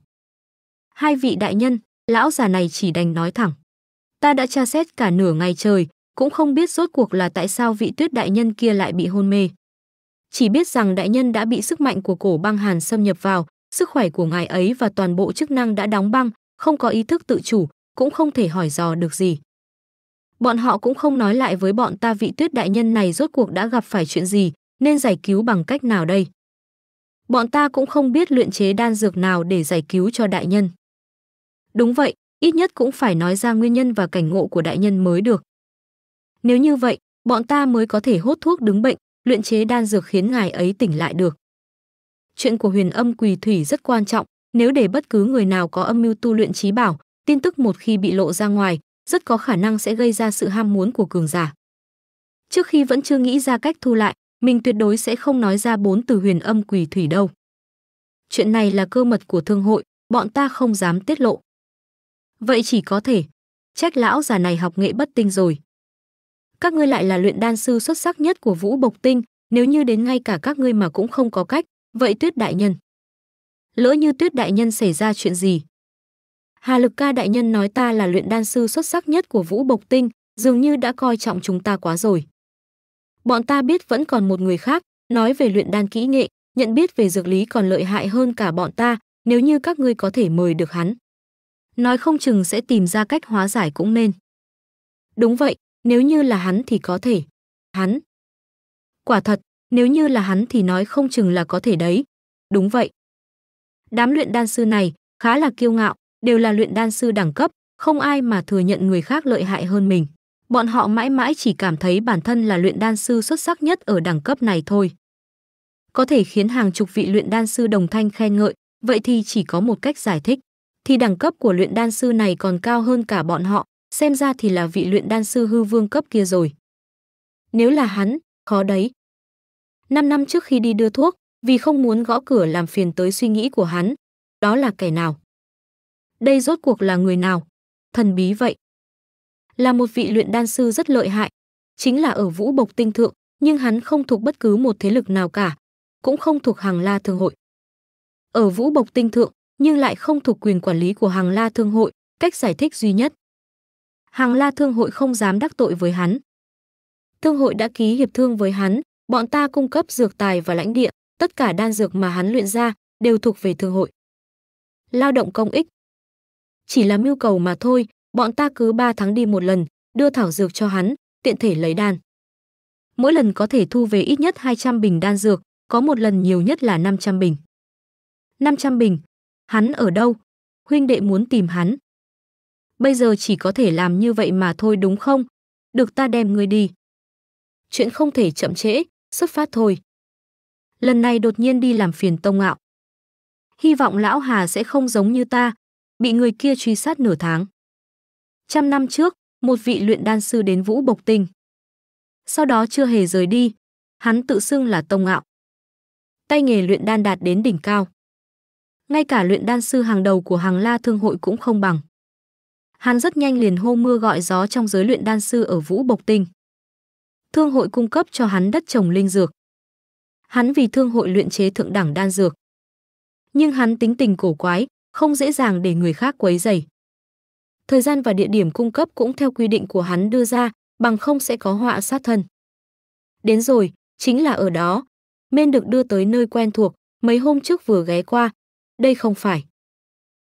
Hai vị đại nhân, lão già này chỉ đành nói thẳng. Ta đã tra xét cả nửa ngày trời, cũng không biết rốt cuộc là tại sao vị tuyết đại nhân kia lại bị hôn mê. Chỉ biết rằng đại nhân đã bị sức mạnh của cổ băng hàn xâm nhập vào, sức khỏe của ngài ấy và toàn bộ chức năng đã đóng băng, không có ý thức tự chủ, cũng không thể hỏi dò được gì. Bọn họ cũng không nói lại với bọn ta vị tuyết đại nhân này rốt cuộc đã gặp phải chuyện gì, nên giải cứu bằng cách nào đây. Bọn ta cũng không biết luyện chế đan dược nào để giải cứu cho đại nhân. Đúng vậy, ít nhất cũng phải nói ra nguyên nhân và cảnh ngộ của đại nhân mới được. Nếu như vậy, bọn ta mới có thể hốt thuốc đứng bệnh, luyện chế đan dược khiến ngài ấy tỉnh lại được. Chuyện của huyền âm quỳ thủy rất quan trọng, nếu để bất cứ người nào có âm mưu tu luyện trí bảo, tin tức một khi bị lộ ra ngoài, rất có khả năng sẽ gây ra sự ham muốn của cường giả. Trước khi vẫn chưa nghĩ ra cách thu lại, mình tuyệt đối sẽ không nói ra bốn từ huyền âm quỳ thủy đâu. Chuyện này là cơ mật của thương hội, bọn ta không dám tiết lộ. Vậy chỉ có thể, trách lão già này học nghệ bất tinh rồi các ngươi lại là luyện đan sư xuất sắc nhất của Vũ Bộc Tinh, nếu như đến ngay cả các ngươi mà cũng không có cách, vậy Tuyết đại nhân. Lỡ như Tuyết đại nhân xảy ra chuyện gì? Hà Lực Ca đại nhân nói ta là luyện đan sư xuất sắc nhất của Vũ Bộc Tinh, dường như đã coi trọng chúng ta quá rồi. Bọn ta biết vẫn còn một người khác, nói về luyện đan kỹ nghệ, nhận biết về dược lý còn lợi hại hơn cả bọn ta, nếu như các ngươi có thể mời được hắn. Nói không chừng sẽ tìm ra cách hóa giải cũng nên. Đúng vậy, nếu như là hắn thì có thể. Hắn. Quả thật, nếu như là hắn thì nói không chừng là có thể đấy. Đúng vậy. Đám luyện đan sư này khá là kiêu ngạo, đều là luyện đan sư đẳng cấp, không ai mà thừa nhận người khác lợi hại hơn mình. Bọn họ mãi mãi chỉ cảm thấy bản thân là luyện đan sư xuất sắc nhất ở đẳng cấp này thôi. Có thể khiến hàng chục vị luyện đan sư đồng thanh khen ngợi, vậy thì chỉ có một cách giải thích. Thì đẳng cấp của luyện đan sư này còn cao hơn cả bọn họ, xem ra thì là vị luyện đan sư hư vương cấp kia rồi. Nếu là hắn, khó đấy. Năm năm trước khi đi đưa thuốc, vì không muốn gõ cửa làm phiền tới suy nghĩ của hắn, đó là kẻ nào? Đây rốt cuộc là người nào? Thần bí vậy. Là một vị luyện đan sư rất lợi hại, chính là ở Vũ Bộc Tinh Thượng, nhưng hắn không thuộc bất cứ một thế lực nào cả, cũng không thuộc hàng la thương hội. Ở Vũ Bộc Tinh Thượng, nhưng lại không thuộc quyền quản lý của hàng la thương hội, cách giải thích duy nhất. Hàng La Thương hội không dám đắc tội với hắn. Thương hội đã ký hiệp thương với hắn, bọn ta cung cấp dược tài và lãnh địa, tất cả đan dược mà hắn luyện ra đều thuộc về thương hội. Lao động công ích chỉ là mưu cầu mà thôi, bọn ta cứ 3 tháng đi một lần, đưa thảo dược cho hắn, tiện thể lấy đan. Mỗi lần có thể thu về ít nhất 200 bình đan dược, có một lần nhiều nhất là 500 bình. 500 bình? Hắn ở đâu? Huynh đệ muốn tìm hắn, bây giờ chỉ có thể làm như vậy mà thôi đúng không? Được ta đem ngươi đi. Chuyện không thể chậm trễ, xuất phát thôi. Lần này đột nhiên đi làm phiền Tông Ngạo. Hy vọng lão Hà sẽ không giống như ta, bị người kia truy sát nửa tháng. Trăm năm trước, một vị luyện đan sư đến Vũ Bộc Tinh. Sau đó chưa hề rời đi, hắn tự xưng là Tông Ngạo. Tay nghề luyện đan đạt đến đỉnh cao. Ngay cả luyện đan sư hàng đầu của hàng la thương hội cũng không bằng hắn rất nhanh liền hô mưa gọi gió trong giới luyện đan sư ở Vũ Bộc Tinh. Thương hội cung cấp cho hắn đất trồng linh dược. Hắn vì thương hội luyện chế thượng đẳng đan dược. Nhưng hắn tính tình cổ quái, không dễ dàng để người khác quấy rầy. Thời gian và địa điểm cung cấp cũng theo quy định của hắn đưa ra, bằng không sẽ có họa sát thân. Đến rồi, chính là ở đó. Mên được đưa tới nơi quen thuộc, mấy hôm trước vừa ghé qua. Đây không phải.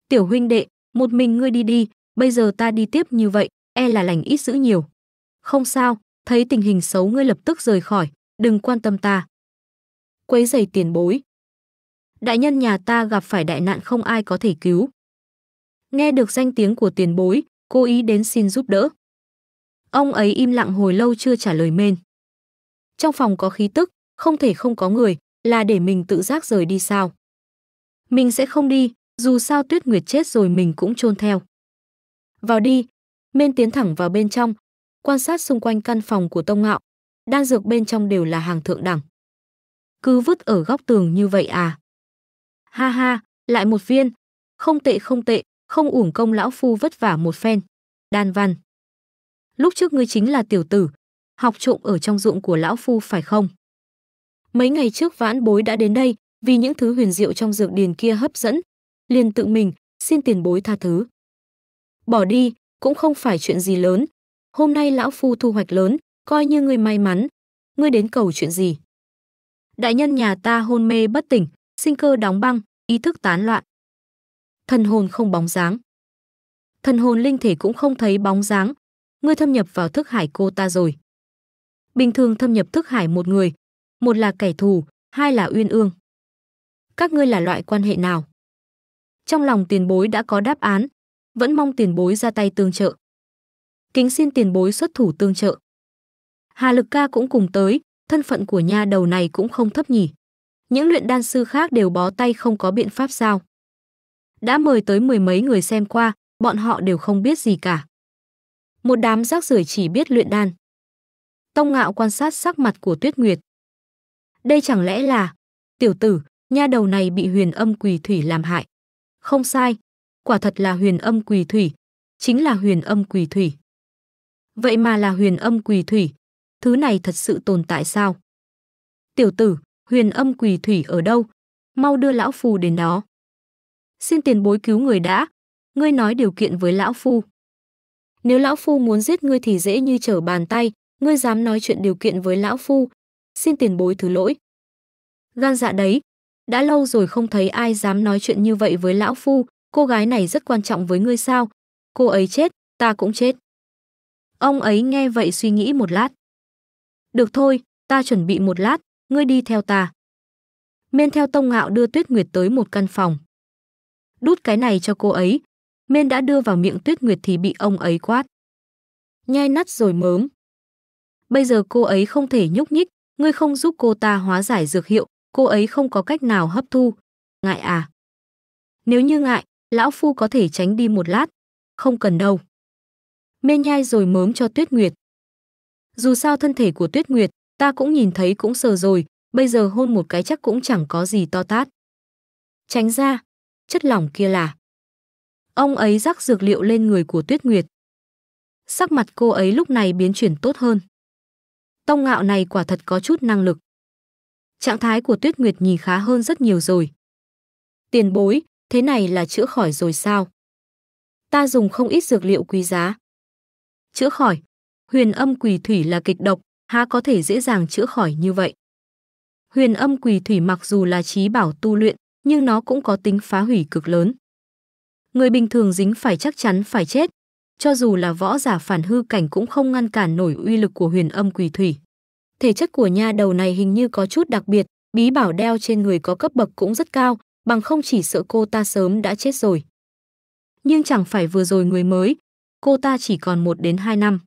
Tiểu huynh đệ, một mình ngươi đi đi, bây giờ ta đi tiếp như vậy, e là lành ít dữ nhiều. Không sao, thấy tình hình xấu ngươi lập tức rời khỏi, đừng quan tâm ta. Quấy giày tiền bối. Đại nhân nhà ta gặp phải đại nạn không ai có thể cứu. Nghe được danh tiếng của tiền bối, cô ý đến xin giúp đỡ. Ông ấy im lặng hồi lâu chưa trả lời mên. Trong phòng có khí tức, không thể không có người, là để mình tự giác rời đi sao. Mình sẽ không đi, dù sao Tuyết Nguyệt chết rồi mình cũng chôn theo. Vào đi. Mên tiến thẳng vào bên trong, quan sát xung quanh căn phòng của Tông Ngạo. Đan dược bên trong đều là hàng thượng đẳng. Cứ vứt ở góc tường như vậy à? Ha ha, lại một viên. Không tệ không tệ, không uổng công lão phu vất vả một phen. Đan văn. Lúc trước ngươi chính là tiểu tử, học trộm ở trong ruộng của lão phu phải không? Mấy ngày trước vãn bối đã đến đây, vì những thứ huyền diệu trong dược điền kia hấp dẫn, liền tự mình xin tiền bối tha thứ bỏ đi cũng không phải chuyện gì lớn. Hôm nay lão phu thu hoạch lớn, coi như ngươi may mắn. Ngươi đến cầu chuyện gì? Đại nhân nhà ta hôn mê bất tỉnh, sinh cơ đóng băng, ý thức tán loạn. Thần hồn không bóng dáng. Thần hồn linh thể cũng không thấy bóng dáng. Ngươi thâm nhập vào thức hải cô ta rồi. Bình thường thâm nhập thức hải một người, một là kẻ thù, hai là uyên ương. Các ngươi là loại quan hệ nào? Trong lòng tiền bối đã có đáp án, vẫn mong tiền bối ra tay tương trợ. Kính xin tiền bối xuất thủ tương trợ. Hà Lực Ca cũng cùng tới, thân phận của nha đầu này cũng không thấp nhỉ. Những luyện đan sư khác đều bó tay không có biện pháp sao. Đã mời tới mười mấy người xem qua, bọn họ đều không biết gì cả. Một đám rác rưởi chỉ biết luyện đan. Tông ngạo quan sát sắc mặt của Tuyết Nguyệt. Đây chẳng lẽ là, tiểu tử, nha đầu này bị huyền âm quỳ thủy làm hại. Không sai, quả thật là huyền âm quỳ thủy, chính là huyền âm quỳ thủy. Vậy mà là huyền âm quỳ thủy, thứ này thật sự tồn tại sao? Tiểu tử, huyền âm quỳ thủy ở đâu? Mau đưa lão phu đến đó. Xin tiền bối cứu người đã, ngươi nói điều kiện với lão phu. Nếu lão phu muốn giết ngươi thì dễ như trở bàn tay, ngươi dám nói chuyện điều kiện với lão phu, xin tiền bối thứ lỗi. Gan dạ đấy, đã lâu rồi không thấy ai dám nói chuyện như vậy với lão phu, cô gái này rất quan trọng với ngươi sao? Cô ấy chết, ta cũng chết. Ông ấy nghe vậy suy nghĩ một lát. Được thôi, ta chuẩn bị một lát, ngươi đi theo ta. Miên theo Tông Ngạo đưa Tuyết Nguyệt tới một căn phòng. Đút cái này cho cô ấy. Miên đã đưa vào miệng Tuyết Nguyệt thì bị ông ấy quát. Nhai nát rồi mớm. Bây giờ cô ấy không thể nhúc nhích, ngươi không giúp cô ta hóa giải dược hiệu, cô ấy không có cách nào hấp thu. Ngại à? Nếu như ngại, lão phu có thể tránh đi một lát. Không cần đâu. Mê nhai rồi mớm cho Tuyết Nguyệt. Dù sao thân thể của Tuyết Nguyệt, ta cũng nhìn thấy cũng sờ rồi, bây giờ hôn một cái chắc cũng chẳng có gì to tát. Tránh ra, chất lỏng kia là. Ông ấy rắc dược liệu lên người của Tuyết Nguyệt. Sắc mặt cô ấy lúc này biến chuyển tốt hơn. Tông ngạo này quả thật có chút năng lực. Trạng thái của Tuyết Nguyệt nhìn khá hơn rất nhiều rồi. Tiền bối, thế này là chữa khỏi rồi sao? Ta dùng không ít dược liệu quý giá. Chữa khỏi, huyền âm quỷ thủy là kịch độc, há có thể dễ dàng chữa khỏi như vậy. Huyền âm quỷ thủy mặc dù là trí bảo tu luyện, nhưng nó cũng có tính phá hủy cực lớn. Người bình thường dính phải chắc chắn phải chết, cho dù là võ giả phản hư cảnh cũng không ngăn cản nổi uy lực của huyền âm quỷ thủy. Thể chất của nha đầu này hình như có chút đặc biệt, bí bảo đeo trên người có cấp bậc cũng rất cao, bằng không chỉ sợ cô ta sớm đã chết rồi. Nhưng chẳng phải vừa rồi người mới, cô ta chỉ còn một đến hai năm.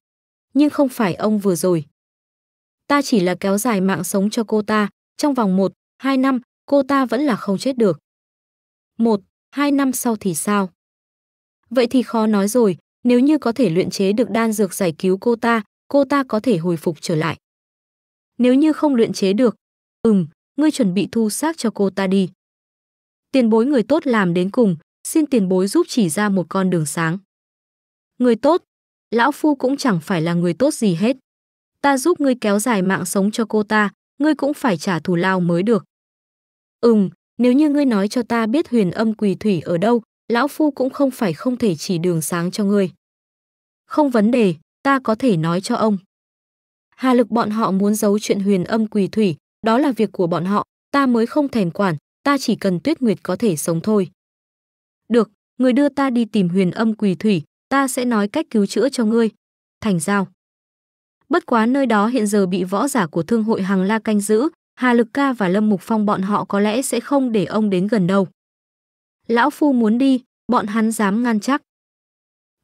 Nhưng không phải ông vừa rồi. Ta chỉ là kéo dài mạng sống cho cô ta, trong vòng một, hai năm, cô ta vẫn là không chết được. Một, hai năm sau thì sao? Vậy thì khó nói rồi, nếu như có thể luyện chế được đan dược giải cứu cô ta, cô ta có thể hồi phục trở lại. Nếu như không luyện chế được, ừm, ngươi chuẩn bị thu xác cho cô ta đi tiền bối người tốt làm đến cùng, xin tiền bối giúp chỉ ra một con đường sáng. Người tốt, lão phu cũng chẳng phải là người tốt gì hết. Ta giúp ngươi kéo dài mạng sống cho cô ta, ngươi cũng phải trả thù lao mới được. Ừm, nếu như ngươi nói cho ta biết huyền âm quỳ thủy ở đâu, lão phu cũng không phải không thể chỉ đường sáng cho ngươi. Không vấn đề, ta có thể nói cho ông. Hà lực bọn họ muốn giấu chuyện huyền âm quỳ thủy, đó là việc của bọn họ, ta mới không thèm quản, ta chỉ cần Tuyết Nguyệt có thể sống thôi. Được, người đưa ta đi tìm huyền âm quỳ thủy, ta sẽ nói cách cứu chữa cho ngươi. Thành giao. Bất quá nơi đó hiện giờ bị võ giả của thương hội hàng la canh giữ, Hà Lực Ca và Lâm Mục Phong bọn họ có lẽ sẽ không để ông đến gần đâu. Lão Phu muốn đi, bọn hắn dám ngăn chắc.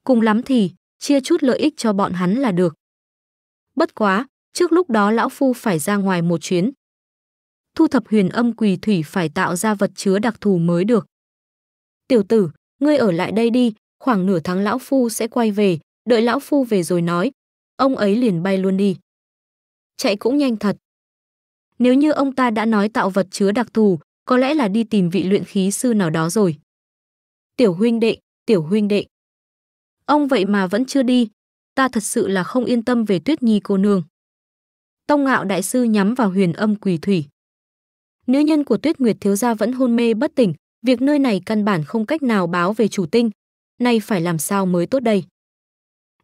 Cùng lắm thì, chia chút lợi ích cho bọn hắn là được. Bất quá, trước lúc đó Lão Phu phải ra ngoài một chuyến, thu thập huyền âm quỳ thủy phải tạo ra vật chứa đặc thù mới được. Tiểu tử, ngươi ở lại đây đi, khoảng nửa tháng lão phu sẽ quay về, đợi lão phu về rồi nói. Ông ấy liền bay luôn đi. Chạy cũng nhanh thật. Nếu như ông ta đã nói tạo vật chứa đặc thù, có lẽ là đi tìm vị luyện khí sư nào đó rồi. Tiểu huynh đệ, tiểu huynh đệ. Ông vậy mà vẫn chưa đi, ta thật sự là không yên tâm về Tuyết Nhi cô nương. Tông ngạo đại sư nhắm vào huyền âm quỳ thủy. Nữ nhân của Tuyết Nguyệt thiếu gia vẫn hôn mê bất tỉnh, việc nơi này căn bản không cách nào báo về chủ tinh. Nay phải làm sao mới tốt đây?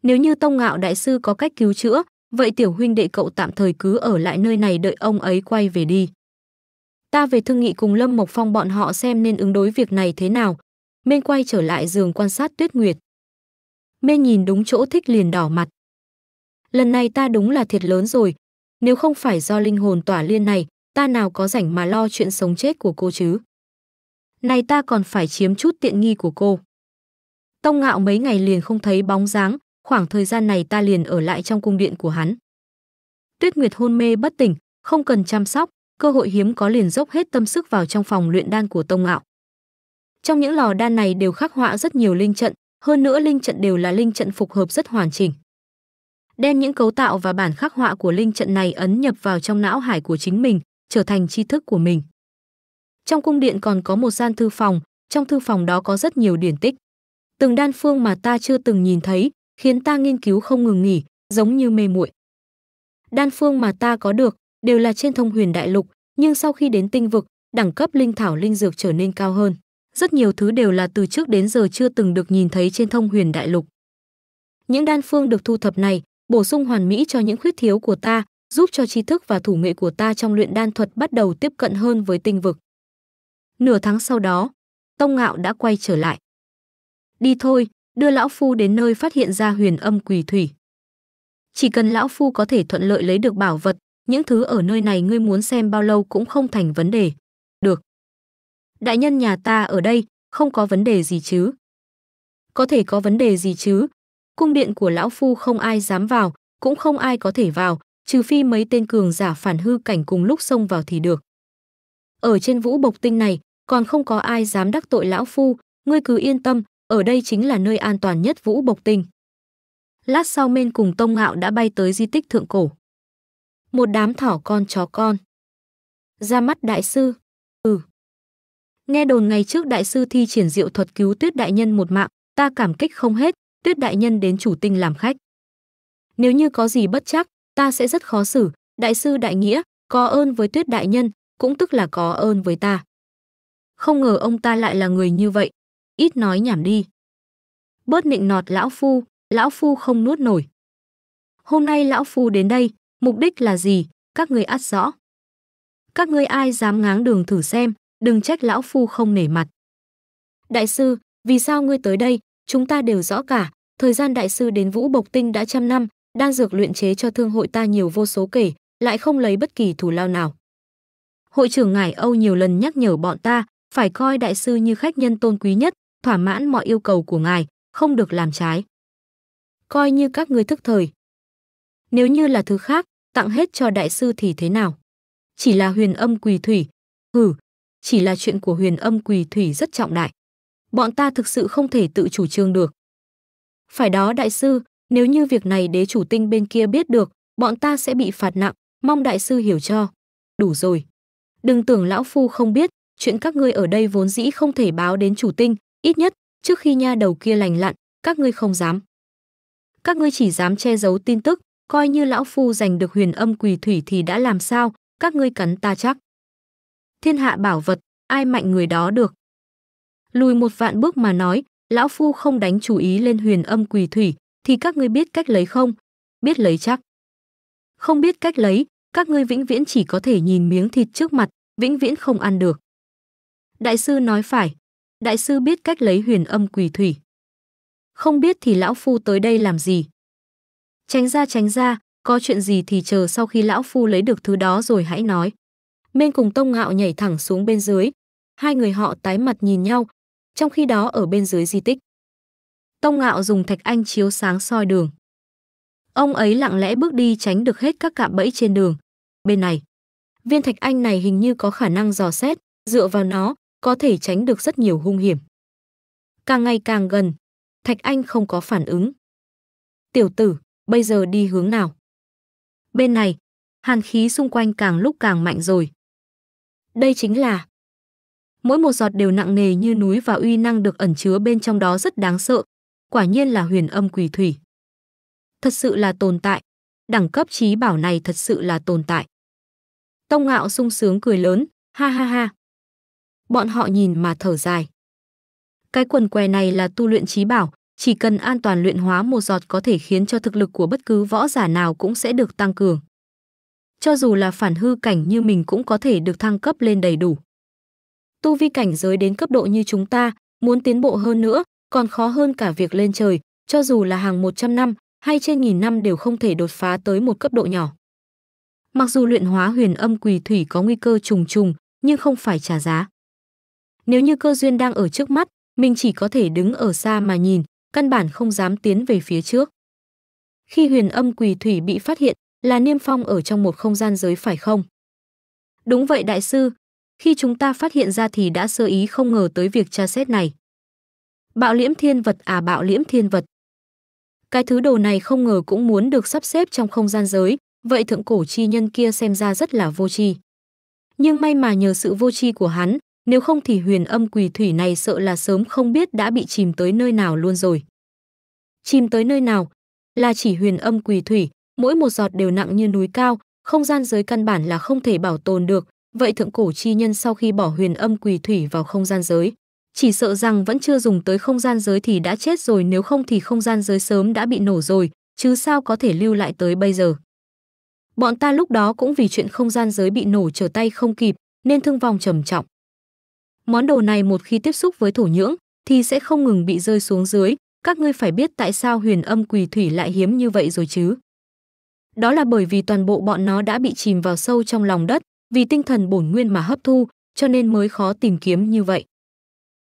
Nếu như Tông Ngạo đại sư có cách cứu chữa, vậy tiểu huynh đệ cậu tạm thời cứ ở lại nơi này đợi ông ấy quay về đi. Ta về thương nghị cùng Lâm Mộc Phong bọn họ xem nên ứng đối việc này thế nào. Mên quay trở lại giường quan sát Tuyết Nguyệt. Mên nhìn đúng chỗ thích liền đỏ mặt. Lần này ta đúng là thiệt lớn rồi. Nếu không phải do linh hồn tỏa liên này, ta nào có rảnh mà lo chuyện sống chết của cô chứ. Này ta còn phải chiếm chút tiện nghi của cô. Tông ngạo mấy ngày liền không thấy bóng dáng, khoảng thời gian này ta liền ở lại trong cung điện của hắn. Tuyết Nguyệt hôn mê bất tỉnh, không cần chăm sóc, cơ hội hiếm có liền dốc hết tâm sức vào trong phòng luyện đan của Tông Ngạo. Trong những lò đan này đều khắc họa rất nhiều linh trận, hơn nữa linh trận đều là linh trận phục hợp rất hoàn chỉnh. Đem những cấu tạo và bản khắc họa của linh trận này ấn nhập vào trong não hải của chính mình, trở thành tri thức của mình. Trong cung điện còn có một gian thư phòng, trong thư phòng đó có rất nhiều điển tích. Từng đan phương mà ta chưa từng nhìn thấy, khiến ta nghiên cứu không ngừng nghỉ, giống như mê muội. Đan phương mà ta có được đều là trên thông huyền đại lục, nhưng sau khi đến tinh vực, đẳng cấp linh thảo linh dược trở nên cao hơn. Rất nhiều thứ đều là từ trước đến giờ chưa từng được nhìn thấy trên thông huyền đại lục. Những đan phương được thu thập này bổ sung hoàn mỹ cho những khuyết thiếu của ta, giúp cho tri thức và thủ nghệ của ta trong luyện đan thuật bắt đầu tiếp cận hơn với tinh vực. Nửa tháng sau đó, Tông Ngạo đã quay trở lại. Đi thôi, đưa Lão Phu đến nơi phát hiện ra huyền âm quỳ thủy. Chỉ cần Lão Phu có thể thuận lợi lấy được bảo vật, những thứ ở nơi này ngươi muốn xem bao lâu cũng không thành vấn đề. Được. Đại nhân nhà ta ở đây, không có vấn đề gì chứ. Có thể có vấn đề gì chứ. Cung điện của Lão Phu không ai dám vào, cũng không ai có thể vào, trừ phi mấy tên cường giả phản hư cảnh cùng lúc xông vào thì được. Ở trên vũ bộc tinh này, còn không có ai dám đắc tội lão phu, ngươi cứ yên tâm, ở đây chính là nơi an toàn nhất vũ bộc tinh. Lát sau men cùng Tông Ngạo đã bay tới di tích thượng cổ. Một đám thỏ con chó con. Ra mắt đại sư. Ừ. Nghe đồn ngày trước đại sư thi triển diệu thuật cứu tuyết đại nhân một mạng, ta cảm kích không hết, tuyết đại nhân đến chủ tinh làm khách. Nếu như có gì bất chắc, ta sẽ rất khó xử, đại sư đại nghĩa, có ơn với tuyết đại nhân, cũng tức là có ơn với ta. Không ngờ ông ta lại là người như vậy, ít nói nhảm đi. Bớt nịnh nọt lão phu, lão phu không nuốt nổi. Hôm nay lão phu đến đây, mục đích là gì, các người ắt rõ. Các ngươi ai dám ngáng đường thử xem, đừng trách lão phu không nể mặt. Đại sư, vì sao ngươi tới đây, chúng ta đều rõ cả, thời gian đại sư đến Vũ Bộc Tinh đã trăm năm, đan dược luyện chế cho thương hội ta nhiều vô số kể, lại không lấy bất kỳ thù lao nào. Hội trưởng Ngải Âu nhiều lần nhắc nhở bọn ta, phải coi đại sư như khách nhân tôn quý nhất, thỏa mãn mọi yêu cầu của ngài, không được làm trái. Coi như các ngươi thức thời. Nếu như là thứ khác, tặng hết cho đại sư thì thế nào? Chỉ là huyền âm quỳ thủy. Hừ, chỉ là chuyện của huyền âm quỳ thủy rất trọng đại. Bọn ta thực sự không thể tự chủ trương được. Phải đó đại sư, nếu như việc này đế chủ tinh bên kia biết được, bọn ta sẽ bị phạt nặng, mong đại sư hiểu cho. Đủ rồi. Đừng tưởng lão phu không biết, chuyện các ngươi ở đây vốn dĩ không thể báo đến chủ tinh, ít nhất, trước khi nha đầu kia lành lặn, các ngươi không dám. Các ngươi chỉ dám che giấu tin tức, coi như lão phu giành được huyền âm quỳ thủy thì đã làm sao, các ngươi cắn ta chắc. Thiên hạ bảo vật, ai mạnh người đó được. Lùi một vạn bước mà nói, lão phu không đánh chú ý lên huyền âm quỳ thủy, thì các ngươi biết cách lấy không? Biết lấy chắc. Không biết cách lấy, các ngươi vĩnh viễn chỉ có thể nhìn miếng thịt trước mặt, vĩnh viễn không ăn được. Đại sư nói phải, đại sư biết cách lấy huyền âm quỷ thủy. Không biết thì lão phu tới đây làm gì? Tránh ra tránh ra, có chuyện gì thì chờ sau khi lão phu lấy được thứ đó rồi hãy nói. Mên cùng Tông Ngạo nhảy thẳng xuống bên dưới. Hai người họ tái mặt nhìn nhau, trong khi đó ở bên dưới di tích. Tông Ngạo dùng thạch anh chiếu sáng soi đường. Ông ấy lặng lẽ bước đi tránh được hết các cạm bẫy trên đường. Bên này, viên thạch anh này hình như có khả năng dò xét, dựa vào nó, có thể tránh được rất nhiều hung hiểm. Càng ngày càng gần, thạch anh không có phản ứng. Tiểu tử, bây giờ đi hướng nào? Bên này, hàn khí xung quanh càng lúc càng mạnh rồi. Đây chính là mỗi một giọt đều nặng nề như núi và uy năng được ẩn chứa bên trong đó rất đáng sợ, quả nhiên là huyền âm quỳ thủy. Thật sự là tồn tại, đẳng cấp trí bảo này thật sự là tồn tại. Tông ngạo sung sướng cười lớn, ha ha ha. Bọn họ nhìn mà thở dài. Cái quần què này là tu luyện trí bảo, chỉ cần an toàn luyện hóa một giọt có thể khiến cho thực lực của bất cứ võ giả nào cũng sẽ được tăng cường. Cho dù là phản hư cảnh như mình cũng có thể được thăng cấp lên đầy đủ. Tu vi cảnh giới đến cấp độ như chúng ta, muốn tiến bộ hơn nữa, còn khó hơn cả việc lên trời, cho dù là hàng 100 năm hay trên nghìn năm đều không thể đột phá tới một cấp độ nhỏ. Mặc dù luyện hóa huyền âm quỳ thủy có nguy cơ trùng trùng, nhưng không phải trả giá. Nếu như cơ duyên đang ở trước mắt, mình chỉ có thể đứng ở xa mà nhìn, căn bản không dám tiến về phía trước. Khi huyền âm quỳ thủy bị phát hiện, là niêm phong ở trong một không gian giới phải không? Đúng vậy đại sư, khi chúng ta phát hiện ra thì đã sơ ý không ngờ tới việc tra xét này. Bạo liễm thiên vật à bạo liễm thiên vật. Cái thứ đồ này không ngờ cũng muốn được sắp xếp trong không gian giới, vậy thượng cổ chi nhân kia xem ra rất là vô tri. Nhưng may mà nhờ sự vô tri của hắn, nếu không thì huyền âm quỷ thủy này sợ là sớm không biết đã bị chìm tới nơi nào luôn rồi. Chìm tới nơi nào? Là chỉ huyền âm quỷ thủy, mỗi một giọt đều nặng như núi cao, không gian giới căn bản là không thể bảo tồn được, vậy thượng cổ chi nhân sau khi bỏ huyền âm quỷ thủy vào không gian giới, chỉ sợ rằng vẫn chưa dùng tới không gian giới thì đã chết rồi nếu không thì không gian giới sớm đã bị nổ rồi, chứ sao có thể lưu lại tới bây giờ. Bọn ta lúc đó cũng vì chuyện không gian giới bị nổ trở tay không kịp, nên thương vong trầm trọng. Món đồ này một khi tiếp xúc với thổ nhưỡng thì sẽ không ngừng bị rơi xuống dưới, các ngươi phải biết tại sao huyền âm quỳ thủy lại hiếm như vậy rồi chứ. Đó là bởi vì toàn bộ bọn nó đã bị chìm vào sâu trong lòng đất, vì tinh thần bổn nguyên mà hấp thu, cho nên mới khó tìm kiếm như vậy.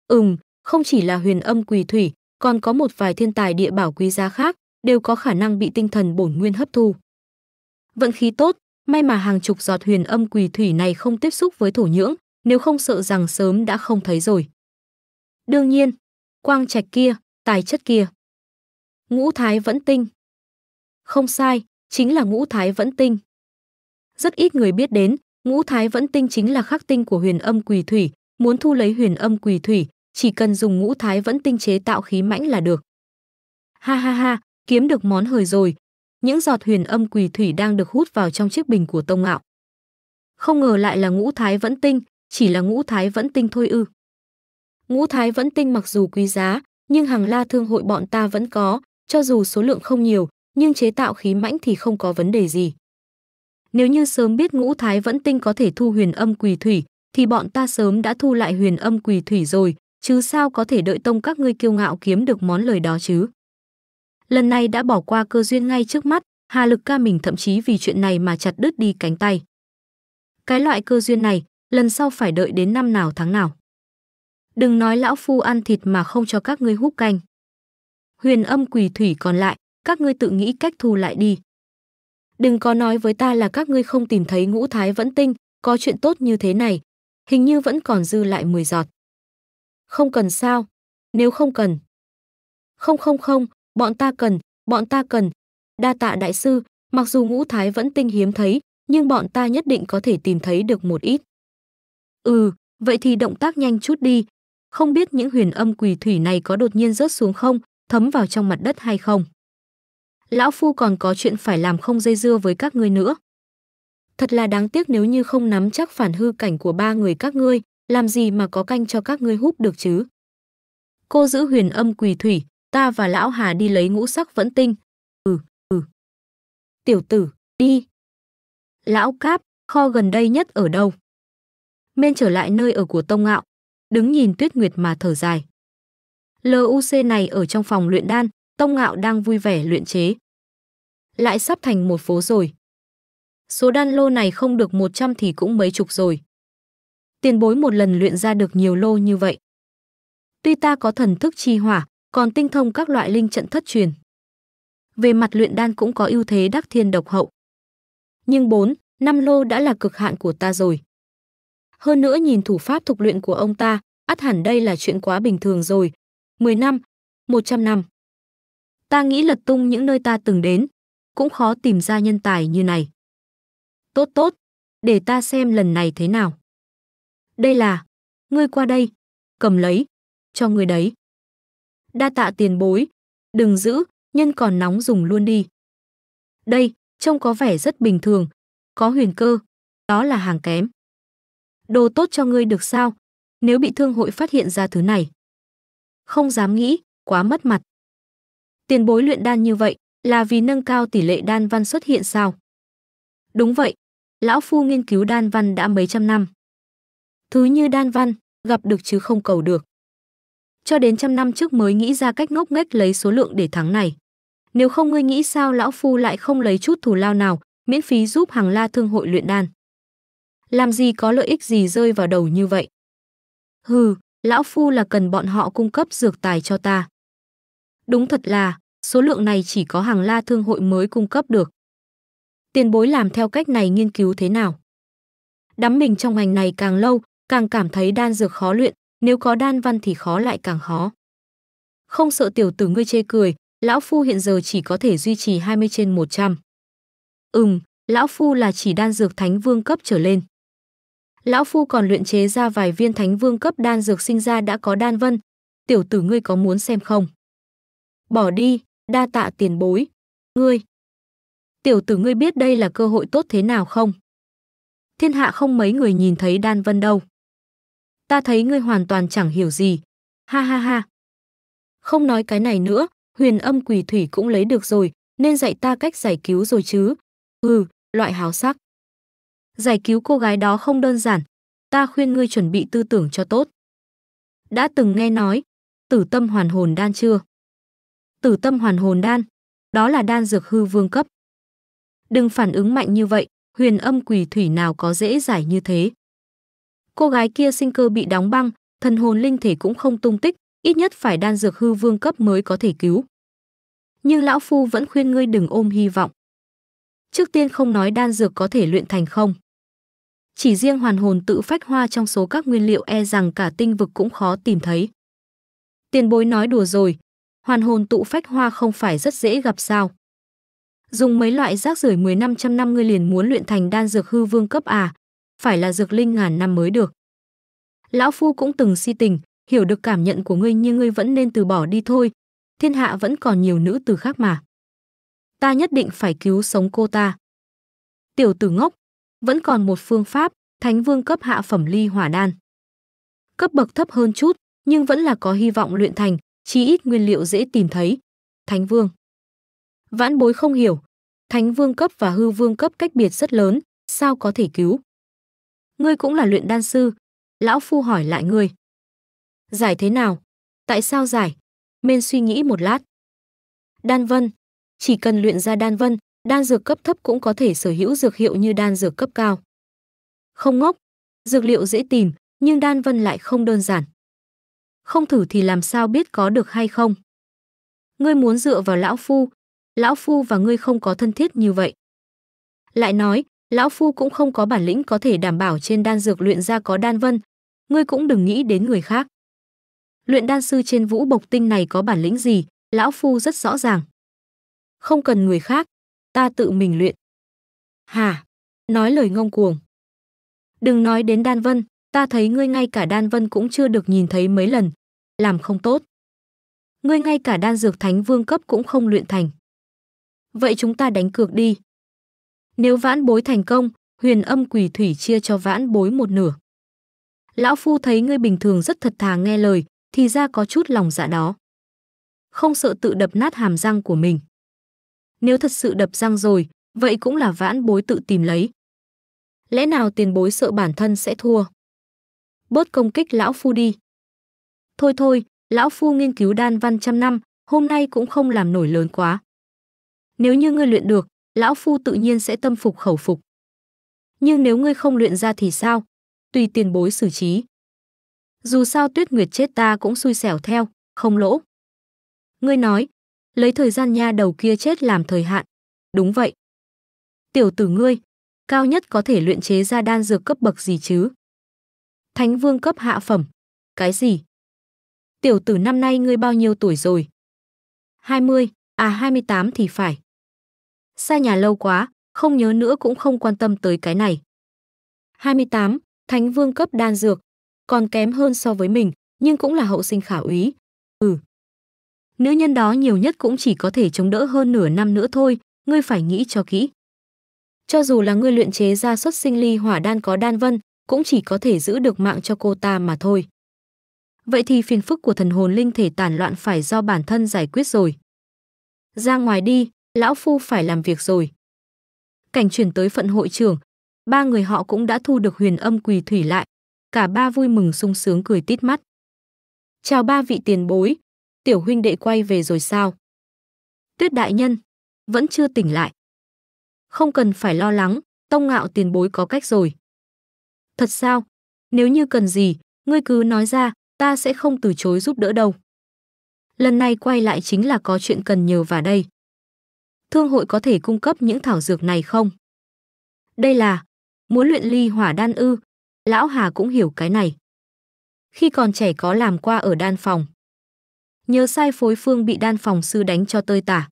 Ừm, không chỉ là huyền âm quỳ thủy, còn có một vài thiên tài địa bảo quý giá khác, đều có khả năng bị tinh thần bổn nguyên hấp thu. Vận khí tốt, may mà hàng chục giọt huyền âm quỳ thủy này không tiếp xúc với thổ nhưỡng, nếu không sợ rằng sớm đã không thấy rồi. Đương nhiên, quang trạch kia, tài chất kia. Ngũ thái vẫn tinh. Không sai, chính là ngũ thái vẫn tinh. Rất ít người biết đến, ngũ thái vẫn tinh chính là khắc tinh của huyền âm quỳ thủy, muốn thu lấy huyền âm quỳ thủy, chỉ cần dùng ngũ thái vẫn tinh chế tạo khí mãnh là được. Ha ha ha, kiếm được món hời rồi. Những giọt huyền âm quỳ thủy đang được hút vào trong chiếc bình của Tông Ngạo. Không ngờ lại là ngũ thái vẫn tinh, chỉ là ngũ thái vẫn tinh thôi ư. Ngũ thái vẫn tinh mặc dù quý giá, nhưng hàng la thương hội bọn ta vẫn có, cho dù số lượng không nhiều, nhưng chế tạo khí mãnh thì không có vấn đề gì. Nếu như sớm biết ngũ thái vẫn tinh có thể thu huyền âm quỳ thủy, thì bọn ta sớm đã thu lại huyền âm quỳ thủy rồi, chứ sao có thể đợi tông các ngươi kiêu ngạo kiếm được món lời đó chứ. Lần này đã bỏ qua cơ duyên ngay trước mắt, Hà Lực ca mình thậm chí vì chuyện này mà chặt đứt đi cánh tay. Cái loại cơ duyên này, lần sau phải đợi đến năm nào tháng nào. Đừng nói lão phu ăn thịt mà không cho các ngươi hút canh. Huyền âm quỷ thủy còn lại, các ngươi tự nghĩ cách thu lại đi. Đừng có nói với ta là các ngươi không tìm thấy ngũ thái vẫn tinh, có chuyện tốt như thế này, hình như vẫn còn dư lại 10 giọt. Không cần sao? Nếu không cần. Không không không, bọn ta cần, bọn ta cần. Đa tạ đại sư, mặc dù ngũ thái vẫn tinh hiếm thấy, nhưng bọn ta nhất định có thể tìm thấy được một ít. Ừ, vậy thì động tác nhanh chút đi. Không biết những huyền âm quỷ thủy này có đột nhiên rớt xuống không, thấm vào trong mặt đất hay không. Lão Phu còn có chuyện phải làm không dây dưa với các ngươi nữa. Thật là đáng tiếc nếu như không nắm chắc phản hư cảnh của ba người các ngươi, làm gì mà có canh cho các ngươi húp được chứ? Cô giữ huyền âm quỳ thủy, ta và lão Hà đi lấy ngũ sắc vẫn tinh. Ừ, ừ. Tiểu tử, đi. Lão Cáp, kho gần đây nhất ở đâu? Men trở lại nơi ở của Tông Ngạo, đứng nhìn Tuyết Nguyệt mà thở dài. LUC này ở trong phòng luyện đan, Tông Ngạo đang vui vẻ luyện chế. Lại sắp thành một phố rồi. Số đan lô này không được 100 thì cũng mấy chục rồi tiền bối một lần luyện ra được nhiều lô như vậy. Tuy ta có thần thức chi hỏa, còn tinh thông các loại linh trận thất truyền. Về mặt luyện đan cũng có ưu thế đắc thiên độc hậu. Nhưng 4, 5 lô đã là cực hạn của ta rồi. Hơn nữa nhìn thủ pháp thục luyện của ông ta, ắt hẳn đây là chuyện quá bình thường rồi. 10 năm, 100 năm. Ta nghĩ lật tung những nơi ta từng đến, cũng khó tìm ra nhân tài như này. Tốt tốt, để ta xem lần này thế nào. Đây là, ngươi qua đây, cầm lấy, cho người đấy. Đa tạ tiền bối, đừng giữ, nhân còn nóng dùng luôn đi. Đây, trông có vẻ rất bình thường, có huyền cơ, đó là hàng kém. Đồ tốt cho ngươi được sao, nếu bị thương hội phát hiện ra thứ này. Không dám nghĩ, quá mất mặt. Tiền bối luyện đan như vậy là vì nâng cao tỷ lệ đan văn xuất hiện sao? Đúng vậy, lão phu nghiên cứu đan văn đã mấy trăm năm. Thứ như đan văn, gặp được chứ không cầu được. Cho đến trăm năm trước mới nghĩ ra cách ngốc nghếch lấy số lượng để thắng này. Nếu không ngươi nghĩ sao lão phu lại không lấy chút thù lao nào, miễn phí giúp hàng la thương hội luyện đan. Làm gì có lợi ích gì rơi vào đầu như vậy? Hừ, lão phu là cần bọn họ cung cấp dược tài cho ta. Đúng thật là, số lượng này chỉ có hàng la thương hội mới cung cấp được. Tiền bối làm theo cách này nghiên cứu thế nào? Đắm mình trong ngành này càng lâu, càng cảm thấy đan dược khó luyện, nếu có đan văn thì khó lại càng khó. Không sợ tiểu tử ngươi chê cười, lão phu hiện giờ chỉ có thể duy trì 20 trên 100. Ừm, lão phu là chỉ đan dược thánh vương cấp trở lên. Lão phu còn luyện chế ra vài viên thánh vương cấp đan dược sinh ra đã có đan vân, tiểu tử ngươi có muốn xem không? Bỏ đi, đa tạ tiền bối. Ngươi, tiểu tử ngươi biết đây là cơ hội tốt thế nào không? Thiên hạ không mấy người nhìn thấy đan vân đâu ta thấy ngươi hoàn toàn chẳng hiểu gì. Ha ha ha. Không nói cái này nữa, huyền âm quỷ thủy cũng lấy được rồi, nên dạy ta cách giải cứu rồi chứ. Ừ, loại háo sắc. Giải cứu cô gái đó không đơn giản, ta khuyên ngươi chuẩn bị tư tưởng cho tốt. Đã từng nghe nói, tử tâm hoàn hồn đan chưa? Tử tâm hoàn hồn đan, đó là đan dược hư vương cấp. Đừng phản ứng mạnh như vậy, huyền âm quỷ thủy nào có dễ giải như thế cô gái kia sinh cơ bị đóng băng, thần hồn linh thể cũng không tung tích, ít nhất phải đan dược hư vương cấp mới có thể cứu. Nhưng lão phu vẫn khuyên ngươi đừng ôm hy vọng. Trước tiên không nói đan dược có thể luyện thành không. Chỉ riêng hoàn hồn tự phách hoa trong số các nguyên liệu e rằng cả tinh vực cũng khó tìm thấy. Tiền bối nói đùa rồi, hoàn hồn tụ phách hoa không phải rất dễ gặp sao. Dùng mấy loại rác rưởi 10 năm trăm năm ngươi liền muốn luyện thành đan dược hư vương cấp à, phải là dược linh ngàn năm mới được. Lão Phu cũng từng si tình, hiểu được cảm nhận của ngươi nhưng ngươi vẫn nên từ bỏ đi thôi, thiên hạ vẫn còn nhiều nữ từ khác mà. Ta nhất định phải cứu sống cô ta. Tiểu tử ngốc, vẫn còn một phương pháp, thánh vương cấp hạ phẩm ly hỏa đan. Cấp bậc thấp hơn chút, nhưng vẫn là có hy vọng luyện thành, chí ít nguyên liệu dễ tìm thấy. Thánh vương. Vãn bối không hiểu, thánh vương cấp và hư vương cấp cách biệt rất lớn, sao có thể cứu? ngươi cũng là luyện đan sư lão phu hỏi lại ngươi giải thế nào tại sao giải men suy nghĩ một lát đan vân chỉ cần luyện ra đan vân đan dược cấp thấp cũng có thể sở hữu dược hiệu như đan dược cấp cao không ngốc dược liệu dễ tìm nhưng đan vân lại không đơn giản không thử thì làm sao biết có được hay không ngươi muốn dựa vào lão phu lão phu và ngươi không có thân thiết như vậy lại nói lão phu cũng không có bản lĩnh có thể đảm bảo trên đan dược luyện ra có đan vân, ngươi cũng đừng nghĩ đến người khác. Luyện đan sư trên vũ bộc tinh này có bản lĩnh gì, lão phu rất rõ ràng. Không cần người khác, ta tự mình luyện. Hà, nói lời ngông cuồng. Đừng nói đến đan vân, ta thấy ngươi ngay cả đan vân cũng chưa được nhìn thấy mấy lần, làm không tốt. Ngươi ngay cả đan dược thánh vương cấp cũng không luyện thành. Vậy chúng ta đánh cược đi, nếu vãn bối thành công, huyền âm quỷ thủy chia cho vãn bối một nửa. Lão Phu thấy ngươi bình thường rất thật thà nghe lời, thì ra có chút lòng dạ đó. Không sợ tự đập nát hàm răng của mình. Nếu thật sự đập răng rồi, vậy cũng là vãn bối tự tìm lấy. Lẽ nào tiền bối sợ bản thân sẽ thua? Bớt công kích lão phu đi. Thôi thôi, lão phu nghiên cứu đan văn trăm năm, hôm nay cũng không làm nổi lớn quá. Nếu như ngươi luyện được, lão phu tự nhiên sẽ tâm phục khẩu phục. Nhưng nếu ngươi không luyện ra thì sao? Tùy tiền bối xử trí. Dù sao Tuyết Nguyệt chết ta cũng xui xẻo theo, không lỗ. Ngươi nói, lấy thời gian nha đầu kia chết làm thời hạn. Đúng vậy. Tiểu tử ngươi, cao nhất có thể luyện chế ra đan dược cấp bậc gì chứ? Thánh vương cấp hạ phẩm. Cái gì? Tiểu tử năm nay ngươi bao nhiêu tuổi rồi? 20, à 28 thì phải xa nhà lâu quá, không nhớ nữa cũng không quan tâm tới cái này. 28. Thánh vương cấp đan dược, còn kém hơn so với mình, nhưng cũng là hậu sinh khả úy. Ừ. Nữ nhân đó nhiều nhất cũng chỉ có thể chống đỡ hơn nửa năm nữa thôi, ngươi phải nghĩ cho kỹ. Cho dù là ngươi luyện chế ra xuất sinh ly hỏa đan có đan vân, cũng chỉ có thể giữ được mạng cho cô ta mà thôi. Vậy thì phiền phức của thần hồn linh thể tản loạn phải do bản thân giải quyết rồi. Ra ngoài đi, lão phu phải làm việc rồi. Cảnh chuyển tới phận hội trưởng, ba người họ cũng đã thu được huyền âm quỳ thủy lại, cả ba vui mừng sung sướng cười tít mắt. Chào ba vị tiền bối, tiểu huynh đệ quay về rồi sao? Tuyết đại nhân, vẫn chưa tỉnh lại. Không cần phải lo lắng, tông ngạo tiền bối có cách rồi. Thật sao? Nếu như cần gì, ngươi cứ nói ra, ta sẽ không từ chối giúp đỡ đâu. Lần này quay lại chính là có chuyện cần nhờ vào đây thương hội có thể cung cấp những thảo dược này không? Đây là muốn luyện ly hỏa đan ư? Lão Hà cũng hiểu cái này. Khi còn trẻ có làm qua ở đan phòng. Nhớ sai phối phương bị đan phòng sư đánh cho tơi tả.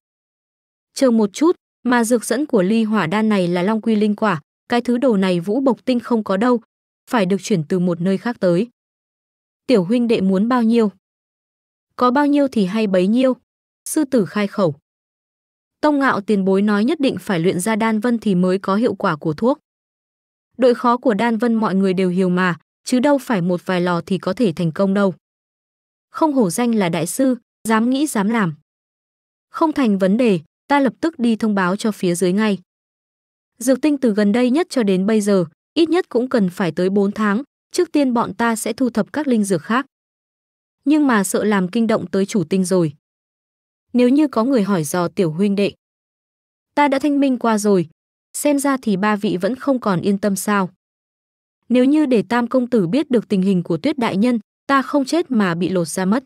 Chờ một chút, mà dược dẫn của ly hỏa đan này là long quy linh quả, cái thứ đồ này vũ bộc tinh không có đâu, phải được chuyển từ một nơi khác tới. Tiểu huynh đệ muốn bao nhiêu? Có bao nhiêu thì hay bấy nhiêu. Sư tử khai khẩu. Tông Ngạo tiền bối nói nhất định phải luyện ra đan vân thì mới có hiệu quả của thuốc. Đội khó của đan vân mọi người đều hiểu mà, chứ đâu phải một vài lò thì có thể thành công đâu. Không hổ danh là đại sư, dám nghĩ dám làm. Không thành vấn đề, ta lập tức đi thông báo cho phía dưới ngay. Dược tinh từ gần đây nhất cho đến bây giờ, ít nhất cũng cần phải tới 4 tháng, trước tiên bọn ta sẽ thu thập các linh dược khác. Nhưng mà sợ làm kinh động tới chủ tinh rồi nếu như có người hỏi dò tiểu huynh đệ. Ta đã thanh minh qua rồi, xem ra thì ba vị vẫn không còn yên tâm sao. Nếu như để tam công tử biết được tình hình của tuyết đại nhân, ta không chết mà bị lột ra mất.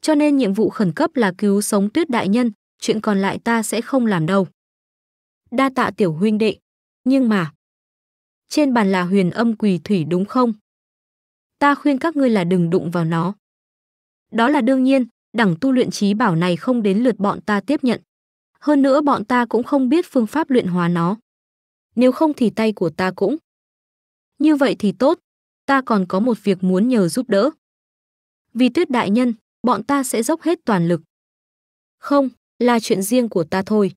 Cho nên nhiệm vụ khẩn cấp là cứu sống tuyết đại nhân, chuyện còn lại ta sẽ không làm đâu. Đa tạ tiểu huynh đệ, nhưng mà... Trên bàn là huyền âm quỳ thủy đúng không? Ta khuyên các ngươi là đừng đụng vào nó. Đó là đương nhiên, đẳng tu luyện trí bảo này không đến lượt bọn ta tiếp nhận. Hơn nữa bọn ta cũng không biết phương pháp luyện hóa nó. Nếu không thì tay của ta cũng. Như vậy thì tốt, ta còn có một việc muốn nhờ giúp đỡ. Vì tuyết đại nhân, bọn ta sẽ dốc hết toàn lực. Không, là chuyện riêng của ta thôi.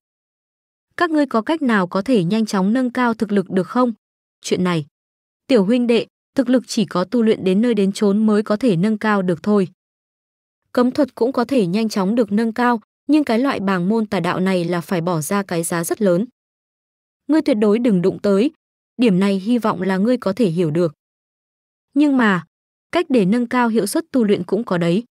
Các ngươi có cách nào có thể nhanh chóng nâng cao thực lực được không? Chuyện này. Tiểu huynh đệ, thực lực chỉ có tu luyện đến nơi đến chốn mới có thể nâng cao được thôi cấm thuật cũng có thể nhanh chóng được nâng cao, nhưng cái loại bàng môn tà đạo này là phải bỏ ra cái giá rất lớn. Ngươi tuyệt đối đừng đụng tới, điểm này hy vọng là ngươi có thể hiểu được. Nhưng mà, cách để nâng cao hiệu suất tu luyện cũng có đấy.